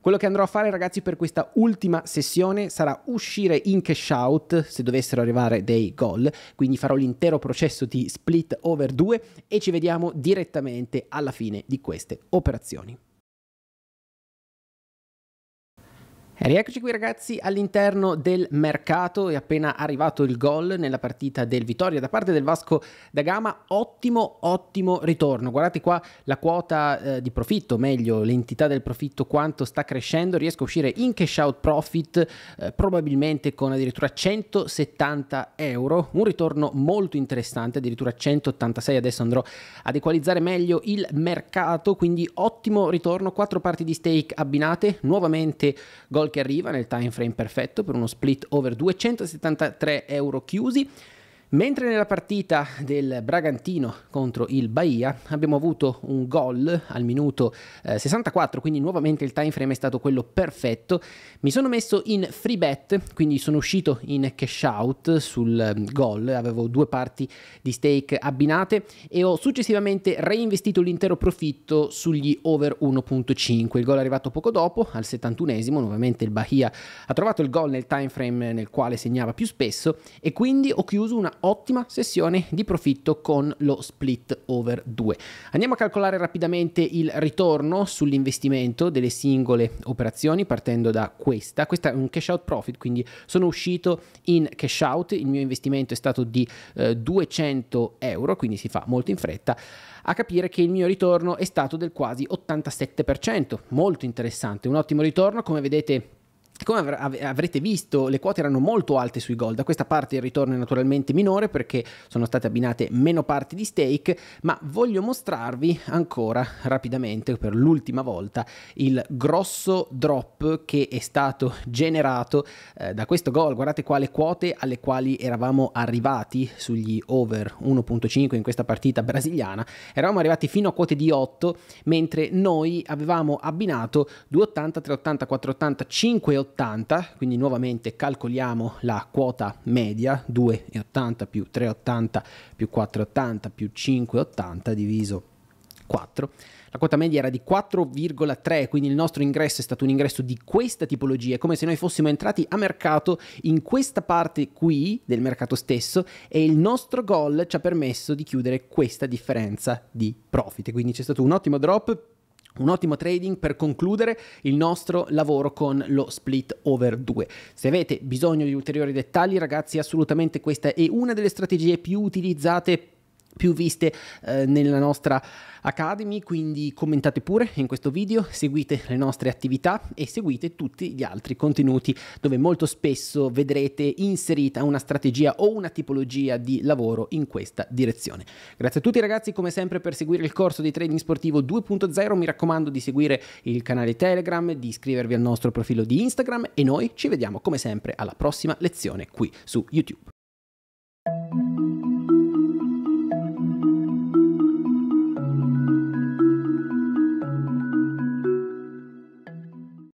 Quello che andrò a fare ragazzi per questa ultima sessione sarà uscire in cash out se dovessero arrivare dei gol, quindi farò l'intero processo di split over 2 e ci vediamo direttamente alla fine di queste operazioni. E Rieccoci qui ragazzi all'interno del mercato, è appena arrivato il gol nella partita del Vittoria da parte del Vasco da Gama, ottimo ottimo ritorno, guardate qua la quota eh, di profitto, meglio l'entità del profitto quanto sta crescendo, riesco a uscire in cash out profit eh, probabilmente con addirittura 170 euro, un ritorno molto interessante, addirittura 186, adesso andrò ad equalizzare meglio il mercato, quindi ottimo ritorno, quattro parti di stake abbinate, nuovamente gol che arriva nel time frame perfetto per uno split over 273 euro chiusi Mentre nella partita del Bragantino contro il Bahia abbiamo avuto un gol al minuto 64, eh, quindi nuovamente il time frame è stato quello perfetto, mi sono messo in free bet, quindi sono uscito in cash out sul mm, gol, avevo due parti di stake abbinate e ho successivamente reinvestito l'intero profitto sugli over 1.5. Il gol è arrivato poco dopo, al 71esimo, nuovamente il Bahia ha trovato il gol nel time frame nel quale segnava più spesso e quindi ho chiuso una ottima sessione di profitto con lo split over 2. Andiamo a calcolare rapidamente il ritorno sull'investimento delle singole operazioni partendo da questa. Questa è un cash out profit, quindi sono uscito in cash out, il mio investimento è stato di eh, 200 euro, quindi si fa molto in fretta a capire che il mio ritorno è stato del quasi 87%, molto interessante, un ottimo ritorno, come vedete come av- avrete visto le quote erano molto alte sui gol, da questa parte il ritorno è naturalmente minore perché sono state abbinate meno parti di stake, ma voglio mostrarvi ancora rapidamente per l'ultima volta il grosso drop che è stato generato eh, da questo gol, guardate qua le quote alle quali eravamo arrivati sugli over 1.5 in questa partita brasiliana, eravamo arrivati fino a quote di 8 mentre noi avevamo abbinato 2,80, 3,80, 4,80, 5,80 3,80, quindi nuovamente calcoliamo la quota media, 2,80 più 3,80 più 4,80 più 5,80 diviso 4. La quota media era di 4,3, quindi il nostro ingresso è stato un ingresso di questa tipologia, è come se noi fossimo entrati a mercato in questa parte qui del mercato stesso e il nostro goal ci ha permesso di chiudere questa differenza di profit, quindi c'è stato un ottimo drop un ottimo trading per concludere il nostro lavoro con lo split over 2. Se avete bisogno di ulteriori dettagli ragazzi assolutamente questa è una delle strategie più utilizzate più viste eh, nella nostra Academy, quindi commentate pure in questo video, seguite le nostre attività e seguite tutti gli altri contenuti dove molto spesso vedrete inserita una strategia o una tipologia di lavoro in questa direzione. Grazie a tutti ragazzi come sempre per seguire il corso di trading sportivo 2.0, mi raccomando di seguire il canale Telegram, di iscrivervi al nostro profilo di Instagram e noi ci vediamo come sempre alla prossima lezione qui su YouTube.